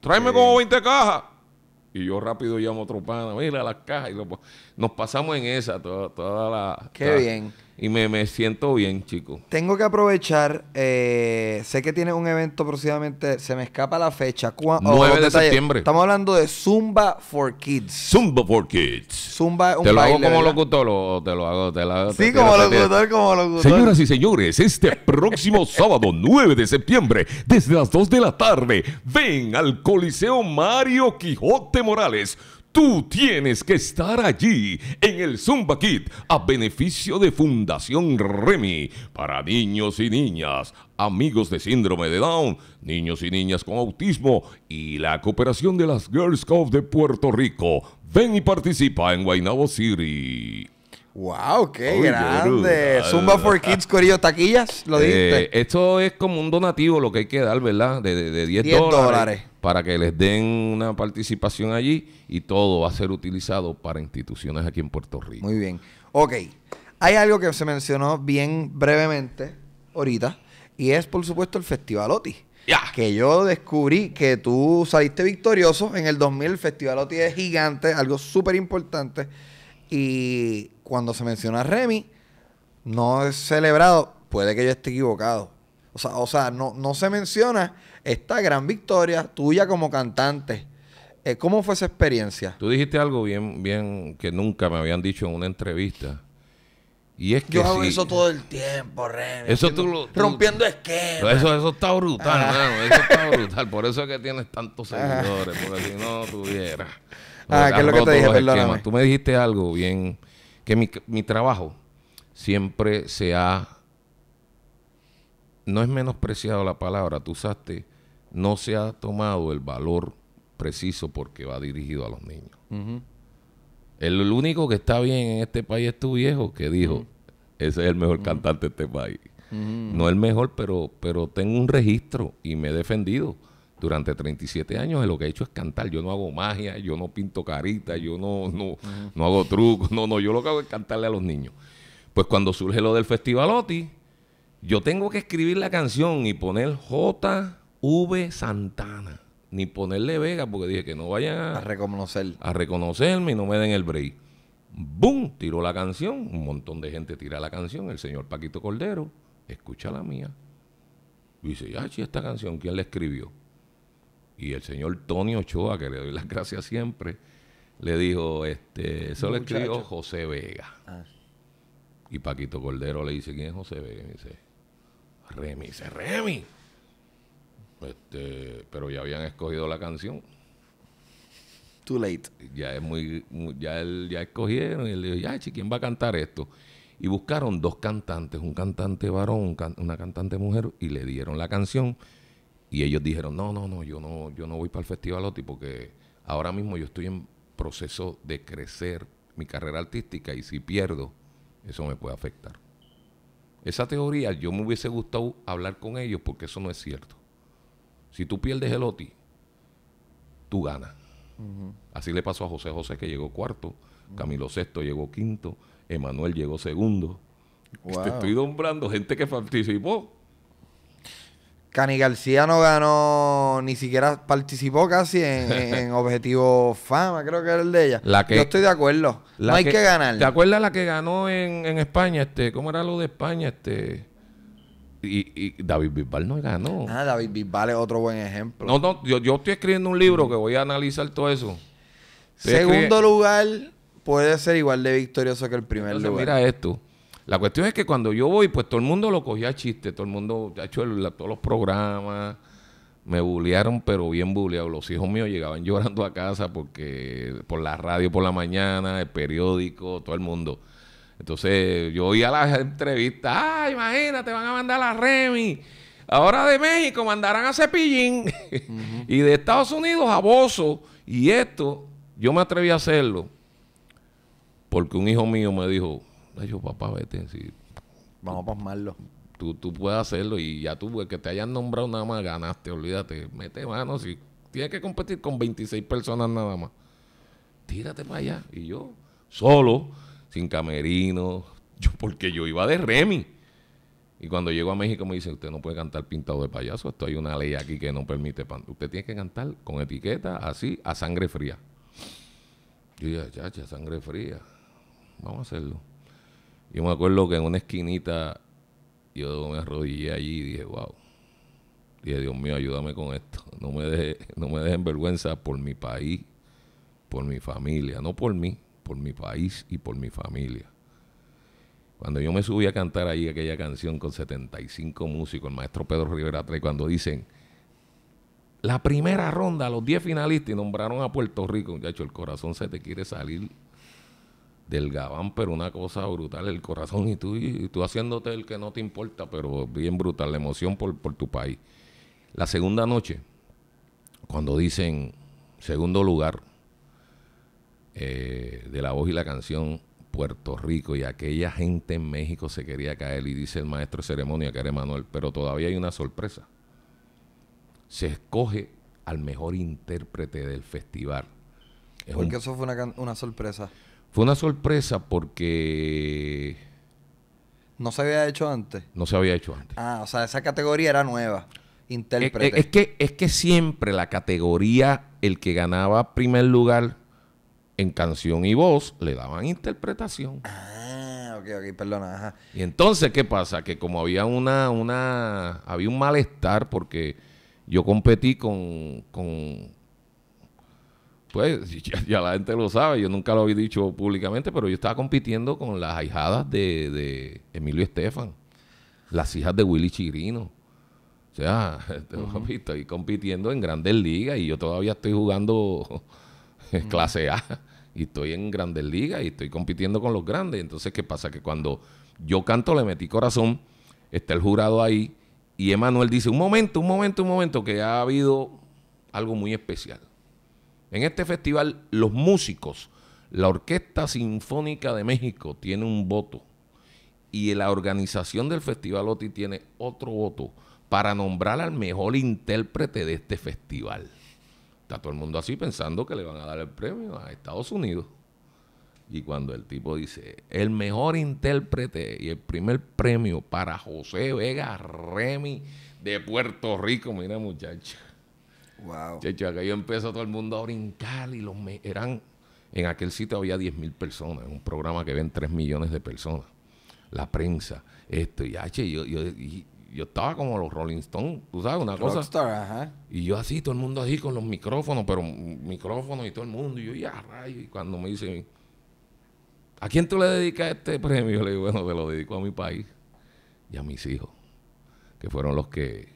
Tráeme como 20 cajas. Y yo rápido llamo a otro pana, mira las cajas. Y nos pasamos en esa toda, la. Qué bien y me, siento bien, chico. Tengo que aprovechar, eh, sé que tiene un evento próximamente, se me escapa la fecha. 9 de septiembre. Estamos hablando de Zumba for Kids. Zumba for Kids. Zumba un Te lo hago como locutor te lo hago, te lo hago. Sí, como locutor, como locutor. Señoras y señores, este próximo <laughs> sábado 9 de septiembre, desde las 2 de la tarde, ven al Coliseo Mario Quijote Morales Tú tienes que estar allí en el Zumba Kit a beneficio de Fundación Remy para niños y niñas, amigos de síndrome de Down, niños y niñas con autismo y la cooperación de las Girls' Scouts de Puerto Rico. Ven y participa en Guaynabo City. ¡Wow! ¡Qué grande! Zumba for ah, Kids, Corillo Taquillas, lo eh, diste. esto es como un donativo lo que hay que dar, ¿verdad? De, de, 10, dólares, Para que les den una participación allí y todo va a ser utilizado para instituciones aquí en Puerto Rico. Muy bien. Ok. Hay algo que se mencionó bien brevemente ahorita y es, por supuesto, el Festival OTI. Que yo descubrí que tú saliste victorioso en el 2000. El Festival OTI es gigante, algo súper importante. Y cuando se menciona a Remy, no es celebrado. Puede que yo esté equivocado. O sea, o sea no, no se menciona esta gran victoria tuya como cantante. Eh, ¿Cómo fue esa experiencia? Tú dijiste algo bien, bien que nunca me habían dicho en una entrevista. Y es que Yo hago eso todo el tiempo, Remy. Eso tú lo, rompiendo esquemas. Eso, eso está brutal, ah. hermano. Eso está brutal. Por eso es que tienes tantos ah. seguidores. Porque si no tuvieras. Ah, ¿qué es lo que te dije? Perdóname. Tú me dijiste algo bien, que mi, trabajo siempre se ha... No es menospreciado la palabra, tú usaste, no se ha tomado el valor preciso porque va dirigido a los niños. el, único que está bien en este país es tu viejo que dijo, ese es el mejor cantante de este país. No el mejor, pero, pero tengo un registro y me he defendido durante 37 años lo que he hecho es cantar. Yo no hago magia, yo no pinto caritas, yo no, no, no hago trucos, no, no, yo lo que hago es cantarle a los niños. Pues cuando surge lo del Festival Oti, yo tengo que escribir la canción y poner J.V. Santana, ni ponerle Vega, porque dije que no vayan a, a reconocerme y no me den el break. ¡Bum! Tiró la canción, un montón de gente tira la canción, el señor Paquito Cordero escucha la mía. Y dice, ah, esta canción, ¿quién la escribió? Y el señor Tony Ochoa, que le doy las gracias siempre, le dijo, este, eso escribió José Vega. Ah, y Paquito Cordero le dice, ¿quién es José Vega? Y dice, Remy, dice, Remy. Este, pero ya habían escogido la canción. Too late. Ya es muy, ya, él, ya escogieron y le dijo, ya, ¿quién va a cantar esto? Y buscaron dos cantantes, un cantante varón, una cantante mujer, y le dieron la canción y ellos dijeron, no, no, no, yo no, yo no voy para el Festival OTI porque ahora mismo yo estoy en proceso de crecer mi carrera artística y si pierdo, eso me puede afectar. Esa teoría yo me hubiese gustado hablar con ellos porque eso no es cierto. Si tú pierdes el OTI, tú ganas. Así le pasó a José José que llegó cuarto, Camilo Sexto llegó quinto, Emanuel llegó segundo. Te estoy nombrando gente que participó Cani García no ganó, ni siquiera participó casi en, <laughs> Objetivo Fama, creo que era el de ella. Yo estoy de acuerdo. no hay que, ganar. ¿Te acuerdas la que ganó en, España? este ¿Cómo era lo de España? este y, David Bisbal no ganó. Ah, David Bisbal es otro buen ejemplo. No, no, yo, estoy escribiendo un libro que voy a analizar todo eso. Segundo lugar puede ser igual de victorioso que el primer lugar. Mira esto. La cuestión es que cuando yo voy, pues todo el mundo lo cogía a chiste, todo el mundo ha hecho todos los programas, me bullearon, pero bien bulleado Los hijos míos llegaban <laughs> llorando a casa porque por la radio por la mañana, el periódico, todo el mundo. Entonces yo oía las entrevistas, ah, imagínate, van a mandar a Remy. Ahora de México mandarán a Cepillín <laughs> y de Estados Unidos a Bozo. Y esto yo me atreví a hacerlo porque un hijo mío me dijo, yo papá, vete. Si, Vamos a pasmarlo. Tú, tú puedes hacerlo y ya tú, el que te hayan nombrado nada más, ganaste, olvídate. Mete mano, si tienes que competir con 26 personas nada más. Tírate para allá. Y yo, solo, sin camerino, <laughs> yo, porque yo iba de Remy. Y cuando llego a México me dice usted no puede cantar pintado de payaso, esto hay una ley aquí que no permite. Pan. Usted tiene que cantar con etiqueta, así, a sangre fría. Yo dije, chacha, sangre fría. Vamos a hacerlo. Yo me acuerdo que en una esquinita yo me arrodillé allí y dije, wow. Dije, Dios mío, ayúdame con esto. No me de no me dejen vergüenza por mi país, por mi familia. No por mí, por mi país y por mi familia. Cuando yo me subí a cantar ahí aquella canción con 75 músicos, el maestro Pedro Rivera 3, cuando dicen la primera ronda, los 10 finalistas, y nombraron a Puerto Rico, hecho el corazón se te quiere salir del gabán, pero una cosa brutal, el corazón y tú, y tú haciéndote el que no te importa, pero bien brutal, la emoción por, tu país. La segunda noche, cuando dicen segundo lugar eh, de la voz y la canción Puerto Rico y aquella gente en México se quería caer y dice el maestro de ceremonia que era Emanuel, pero todavía hay una sorpresa. Se escoge al mejor intérprete del festival. Porque eso fue una, una sorpresa. Fue una sorpresa porque... No se había hecho antes. No se había hecho antes. Ah, o sea, esa categoría era nueva. Intérprete. Es, que, es que siempre la categoría, el que ganaba primer lugar en canción y voz, le daban interpretación. Ah, ok, ok, perdona. Y entonces, ¿qué pasa? Que como había una, una, había un malestar porque yo competí con pues <laughs> ya, la gente lo sabe, yo nunca lo había dicho públicamente, pero yo estaba compitiendo con las ahijadas de, Emilio Estefan, las hijas de Willy Chirino. O sea, <laughs> este, estoy compitiendo en grandes ligas y yo todavía estoy jugando <laughs> clase A y estoy en grandes ligas y estoy compitiendo con los grandes. Entonces, ¿qué pasa? Que cuando yo canto Le Metí Corazón, está el jurado ahí y Emanuel dice, un momento, un momento, un momento, que ha habido algo muy especial. En este festival, los músicos, la Orquesta Sinfónica de México tiene un voto y la organización del Festival OTI tiene otro voto para nombrar al mejor intérprete de este festival. Está todo el mundo así pensando que le van a dar el premio a Estados Unidos. Y cuando el tipo dice, el mejor intérprete y el primer premio para José Vega Remy de Puerto Rico, mira muchacho. Wow. que yo empezó todo el mundo a brincar y los eran. En aquel sitio había mil personas, un programa que ven 3 millones de personas. La prensa, esto y yo, yo, yo estaba como los Rolling Stones, tú sabes, una cosa. Y yo así, todo el mundo así con los micrófonos, pero micrófonos y todo el mundo. Y yo, ya, rayo. Y cuando me dicen, ¿a quién tú le dedicas este premio? Yo le digo, bueno, te lo dedico a mi país y a mis hijos, que fueron los que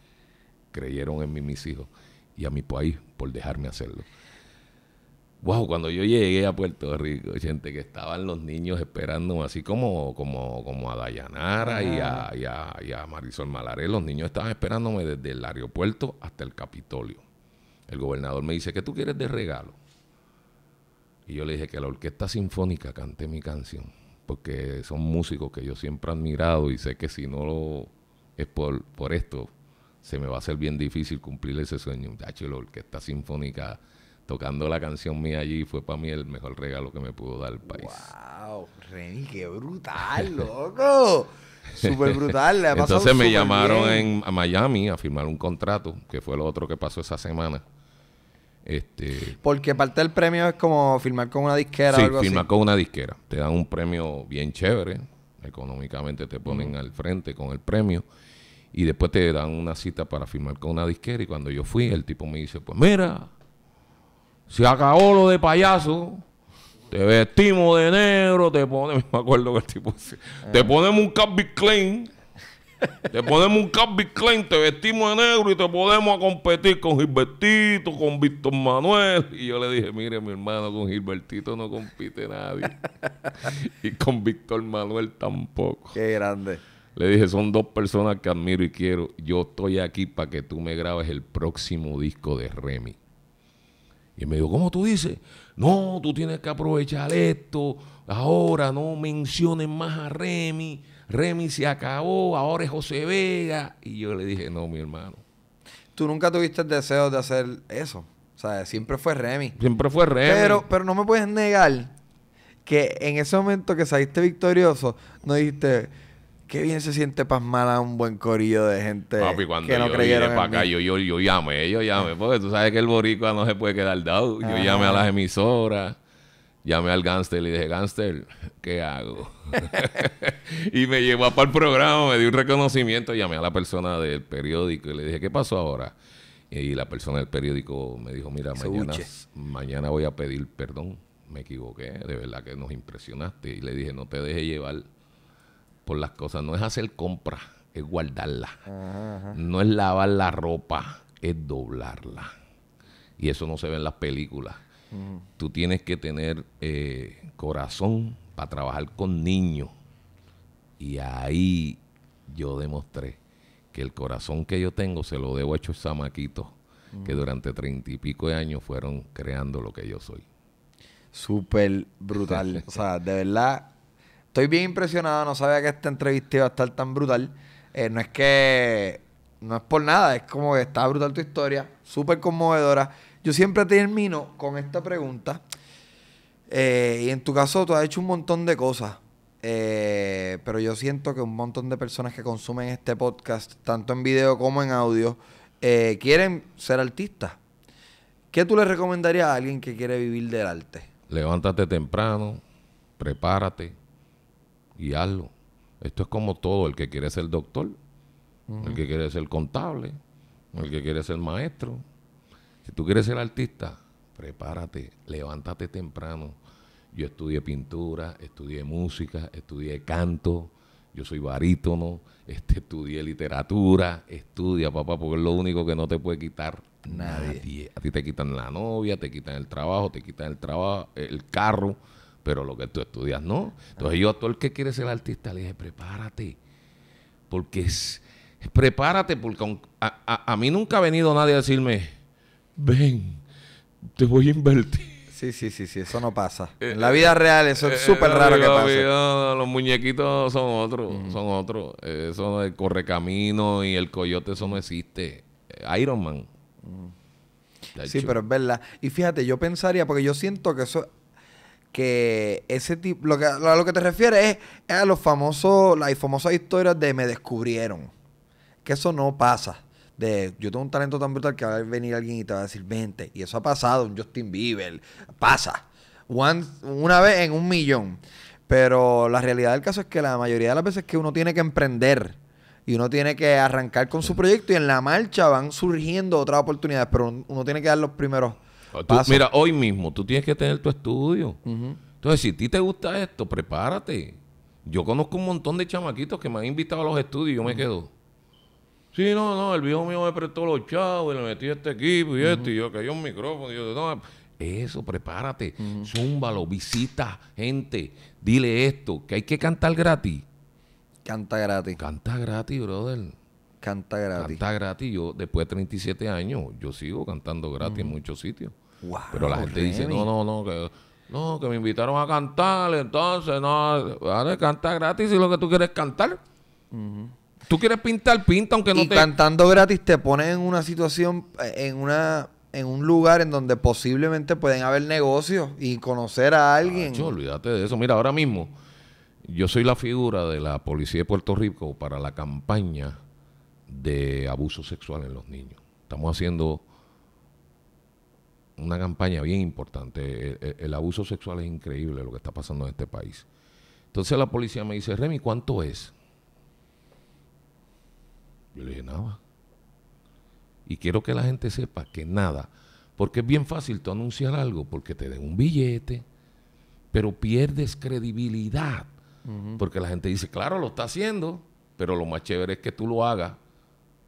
creyeron en mí, mis hijos y a mi país por dejarme hacerlo. Wow, cuando yo llegué a Puerto Rico, gente, que estaban los niños esperándome, así como, como, como a Dayanara y, a, Marisol Malaré, los niños estaban esperándome desde el aeropuerto hasta el Capitolio. El gobernador me dice, ¿qué tú quieres de regalo? Y yo le dije que la orquesta sinfónica cante mi canción, porque son músicos que yo siempre he admirado y sé que si no es por, por esto, se me va a hacer bien difícil cumplir ese sueño. hecho, que orquesta sinfónica tocando la canción mía allí fue para mí el mejor regalo que me pudo dar el país. ¡Wow! Reni, qué brutal, <laughs> loco. Súper <laughs> brutal. Le ha Entonces me llamaron en, a Miami a firmar un contrato, que fue lo otro que pasó esa semana. Este, Porque parte del premio es como firmar con una disquera sí, o algo firmar con una disquera. Te dan un premio bien chévere. Económicamente te ponen al frente con el premio. Y después te dan una cita para firmar con una disquera. Y cuando yo fui, el tipo me dice, pues mira, se acabó lo de payaso. Te vestimos de negro, te ponemos, <laughs> me acuerdo que el tipo te ah. ponemos un Calvin Klein, te ponemos un Calvin Klein, te vestimos de negro y te podemos a competir con Gilbertito, con Víctor Manuel. Y yo le dije, mire mi hermano, con Gilbertito no compite nadie. <laughs> y con Víctor Manuel tampoco. Qué grande. Le dije, son dos personas que admiro y quiero. Yo estoy aquí para que tú me grabes el próximo disco de Remy. Y me dijo, ¿cómo tú dices? No, tú tienes que aprovechar esto. Ahora no menciones más a Remy. Remy se acabó, ahora es José Vega. Y yo le dije, no, mi hermano. ¿Tú nunca tuviste el deseo de hacer eso? O sea, siempre fue Remy. Siempre fue Remy. Pero, no me puedes negar que en ese momento que saliste victorioso, no dijiste Qué bien se siente pasmada un buen corillo de gente que no creyeron para acá, yo, yo, yo llamé, yo llamé, ah. porque tú sabes que el boricua no se puede quedar dado. Yo llamé a las emisoras, llamé al gángster y dije, gángster, ¿qué hago? <laughs> <laughs> y me llevó para el programa, me dio un reconocimiento, llamé a la persona del periódico y le dije, ¿qué pasó ahora? Y la persona del periódico me dijo, mira, mañana, mañana voy a pedir perdón, me equivoqué, de verdad que nos impresionaste. Y le dije, no te dejes llevar por las cosas. No es hacer compras, es guardarla. No es lavar la ropa, es doblarla. Y eso no se ve en las películas. Tú tienes que tener eh, corazón para trabajar con niños. Y ahí yo demostré que el corazón que yo tengo se lo debo a esos samaquitos que durante treinta y pico de años fueron creando lo que yo soy. Súper brutal. <laughs> o sea, de verdad, estoy bien impresionado. No sabía que esta entrevista iba a estar tan brutal. Eh, no es que. No es por nada, es como que está brutal tu historia, súper conmovedora. Yo siempre termino con esta pregunta. Eh, y en tu caso, tú has hecho un montón de cosas. Eh, pero yo siento que un montón de personas que consumen este podcast, tanto en video como en audio, quieren ser artistas. ¿Qué tú le recomendarías a alguien que quiere vivir del arte? Levántate temprano, prepárate, y Esto es como todo, el que quiere ser doctor, el que quiere ser contable, el que quiere ser maestro. Si tú quieres ser artista, prepárate, levántate temprano. Yo estudié pintura, estudié música, estudié canto, yo soy barítono, <laughs> este, estudié literatura, estudia, papá, porque es lo único que no te puede quitar nadie. nadie. A ti te quitan la novia, te quitan el trabajo, te quitan el trabajo, el carro pero lo que tú estudias no. Entonces yo a todo el que quiere ser artista le dije, prepárate, porque es, prepárate, porque a, mí nunca ha venido nadie a decirme, ven, te voy a invertir. Sí, sí, sí, sí, eso no pasa. Eh, en la vida eh, real eso es eh, súper raro que pase. los muñequitos son otros, son otros. Eso del correcamino y el coyote, eso no existe. Iron Man. Sí, pero es verdad. Y fíjate, yo pensaría, porque yo siento que eso que ese tipo, lo que, lo que te refieres es, a los famosos, las famosas historias de me descubrieron. Que eso no pasa. De, yo tengo un talento tan brutal que va a venir alguien y te va a decir, vente. Y eso ha pasado, un Justin Bieber, pasa. una vez en un millón. Pero la realidad del caso es que la mayoría de las veces que uno tiene que emprender y uno tiene que arrancar con su proyecto y en la marcha van surgiendo otras oportunidades, pero uno tiene que dar los primeros mira, hoy mismo tú tienes que tener tu estudio. Entonces, si a ti te gusta esto, prepárate. Yo conozco un montón de chamaquitos que me han invitado a los estudios y yo me quedo. Sí, no, no, el viejo mío me prestó los chavos y le metí este equipo y esto, y yo cayó un micrófono. yo, no, eso, prepárate, zúmbalo, visita gente, dile esto, que hay que cantar gratis. Canta gratis. Canta gratis, brother. Canta gratis. Canta gratis. Yo, después de 37 años, yo sigo cantando gratis en muchos sitios. Pero la gente dice, no, no, no, que, no, que me invitaron a cantar, entonces, no, vale, canta gratis si lo que tú quieres cantar. Tú quieres pintar, pinta, aunque no y te... cantando gratis te pones en una situación, eh, en una en un lugar en donde posiblemente pueden haber negocios y conocer a alguien. yo, olvídate de eso. Mira, ahora mismo yo soy la figura de la Policía de Puerto Rico para la campaña de abuso sexual en los niños. Estamos haciendo una campaña bien importante. E, e, el, abuso sexual es increíble lo que está pasando en este país. Entonces la policía me dice, Remy, ¿cuánto es? Yo le dije, nada. Y quiero que la gente sepa que nada. Porque es bien fácil tú anunciar algo porque te den un billete, pero pierdes credibilidad. Porque la gente dice, claro, lo está haciendo, pero lo más chévere es que tú lo hagas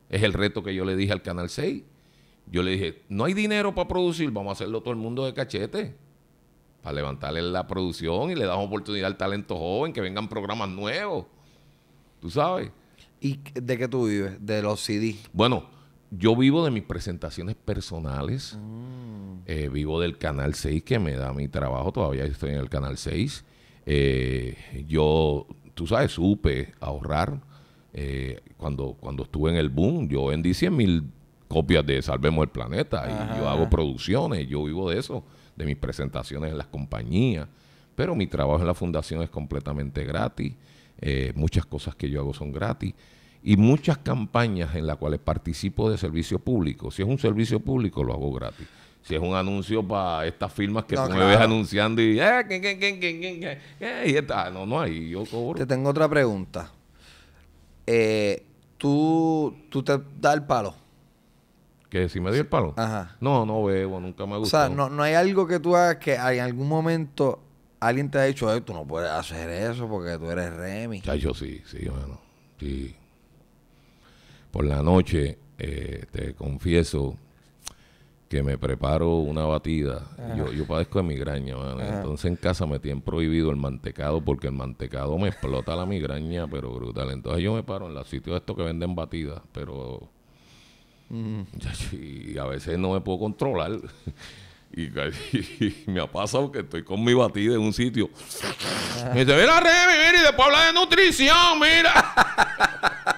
es el reto que yo le dije al Canal 6. Yo le dije, no hay dinero para producir, vamos a hacerlo todo el mundo de cachete. Para levantarle la producción y le damos oportunidad al talento joven, que vengan programas nuevos. ¿Tú sabes? ¿Y de qué tú vives? De los CDs? Bueno, yo vivo de mis presentaciones personales. Mm. Eh, vivo del Canal 6, que me da mi trabajo. Todavía estoy en el Canal 6. Eh, yo, tú sabes, supe ahorrar eh, cuando, cuando estuve en el boom, yo vendí 100 mil copias de Salvemos el Planeta y yo hago producciones, yo vivo de eso, de mis presentaciones en las compañías, pero mi trabajo en la fundación es completamente gratis, eh, muchas cosas que yo hago son gratis y muchas campañas en las cuales participo de servicio público. Si es un servicio público, lo hago gratis. Si es un anuncio para estas firmas que me ves anunciando y... Eh, no, no, ahí yo cobro. Te tengo otra pregunta eh, tú, tú te das el palo. ¿Que si me dio el palo? Ajá. No, no bebo, nunca me gusta. O sea, no, no hay algo que tú hagas que en algún momento alguien te ha dicho, tú no puedes hacer eso porque tú eres Remy. Ya, yo sí, sí, bueno. Por la noche, eh, te confieso que me preparo una batida. Yo, ah. padezco de migraña, ah. Entonces en casa me tienen prohibido el mantecado porque el mantecado me explota la migraña, pero brutal. Entonces yo me paro en los sitios estos que venden batidas, pero... Y a veces no me puedo controlar. <laughs> Y, <laughs> me ha pasado que estoy con mi batida en un sitio. Ah. Me dice, mira, Remy, mira, y después habla de nutrición, mira. <laughs>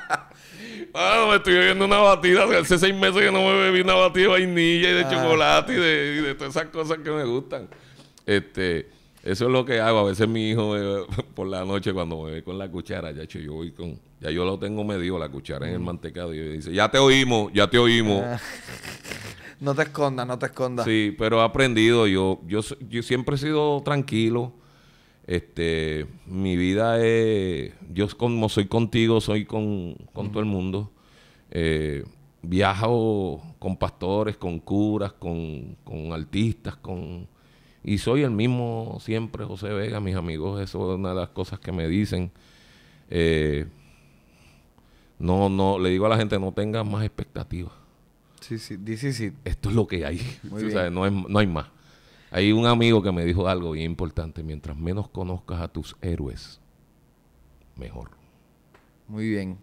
Ah, me estoy bebiendo una batida. Hace seis meses que no me bebí una batida de vainilla y de ah. chocolate y de, todas esas cosas que me gustan. Este. Eso es lo que hago. A veces mi hijo <laughs> por la noche cuando me ve con la cuchara, ya hecho, yo con, ya yo lo tengo medido la cuchara en el mm. mantecado y dice, ya te oímos, ya te oímos. Ah. <laughs> no te esconda, no te escondas. Sí, pero he aprendido. Yo, yo, yo siempre he sido tranquilo. Este, mi vida es, yo como soy contigo, soy con, todo el mundo. Eh, viajo con pastores, con curas, con, artistas, con... Y soy el mismo siempre, José Vega, mis amigos, eso es una de las cosas que me dicen. Eh, no, no, le digo a la gente, no tengas más expectativas. Sí, sí, Esto es lo que hay. <laughs> no, es, no hay más. Hay un amigo que me dijo algo bien importante. Mientras menos conozcas a tus héroes, mejor. Muy bien.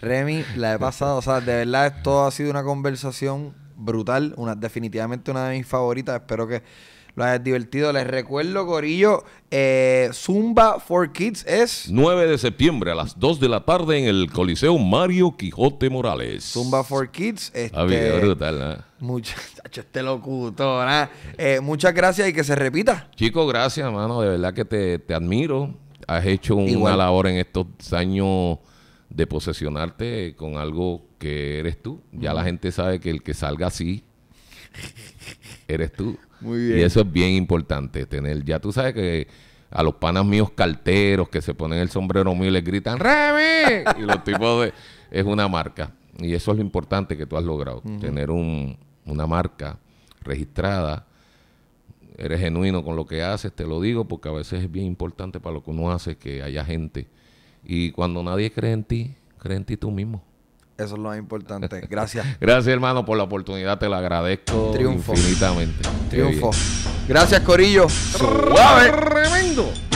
Remy, la he pasado, o sea, de verdad, esto ha sido una conversación brutal, una, definitivamente una de mis favoritas. Espero que lo hayas divertido. Les recuerdo, Gorillo eh, Zumba for Kids es... 9 de septiembre a las 2 de la tarde en el Coliseo Mario Quijote Morales. Zumba for Kids. Ah, este, brutal, ¿eh? <laughs> este locutor, ¿eh? muchas gracias y que se repita. Chicos, gracias, hermano De verdad que te, te admiro. Has hecho una labor en estos años de posesionarte con algo que eres tú. Ya la gente sabe que el que salga así eres tú. Y eso es bien importante, tener, ya tú sabes que a los panas míos carteros que se ponen el sombrero mío y les gritan ¡Remy! <laughs> y los tipos de... Es una marca. Y eso es lo importante que tú has logrado. Tener un, una marca registrada. Eres genuino con lo que haces, te lo digo, porque a veces es bien importante para lo que uno hace que haya gente. Y cuando nadie cree en ti, cree en ti tú mismo. Eso es lo más importante. <laughs> Gracias. Gracias, hermano, por la oportunidad. Te la agradezco infinitamente. Triunfo. Gracias, Corillo. Suave. Tremendo.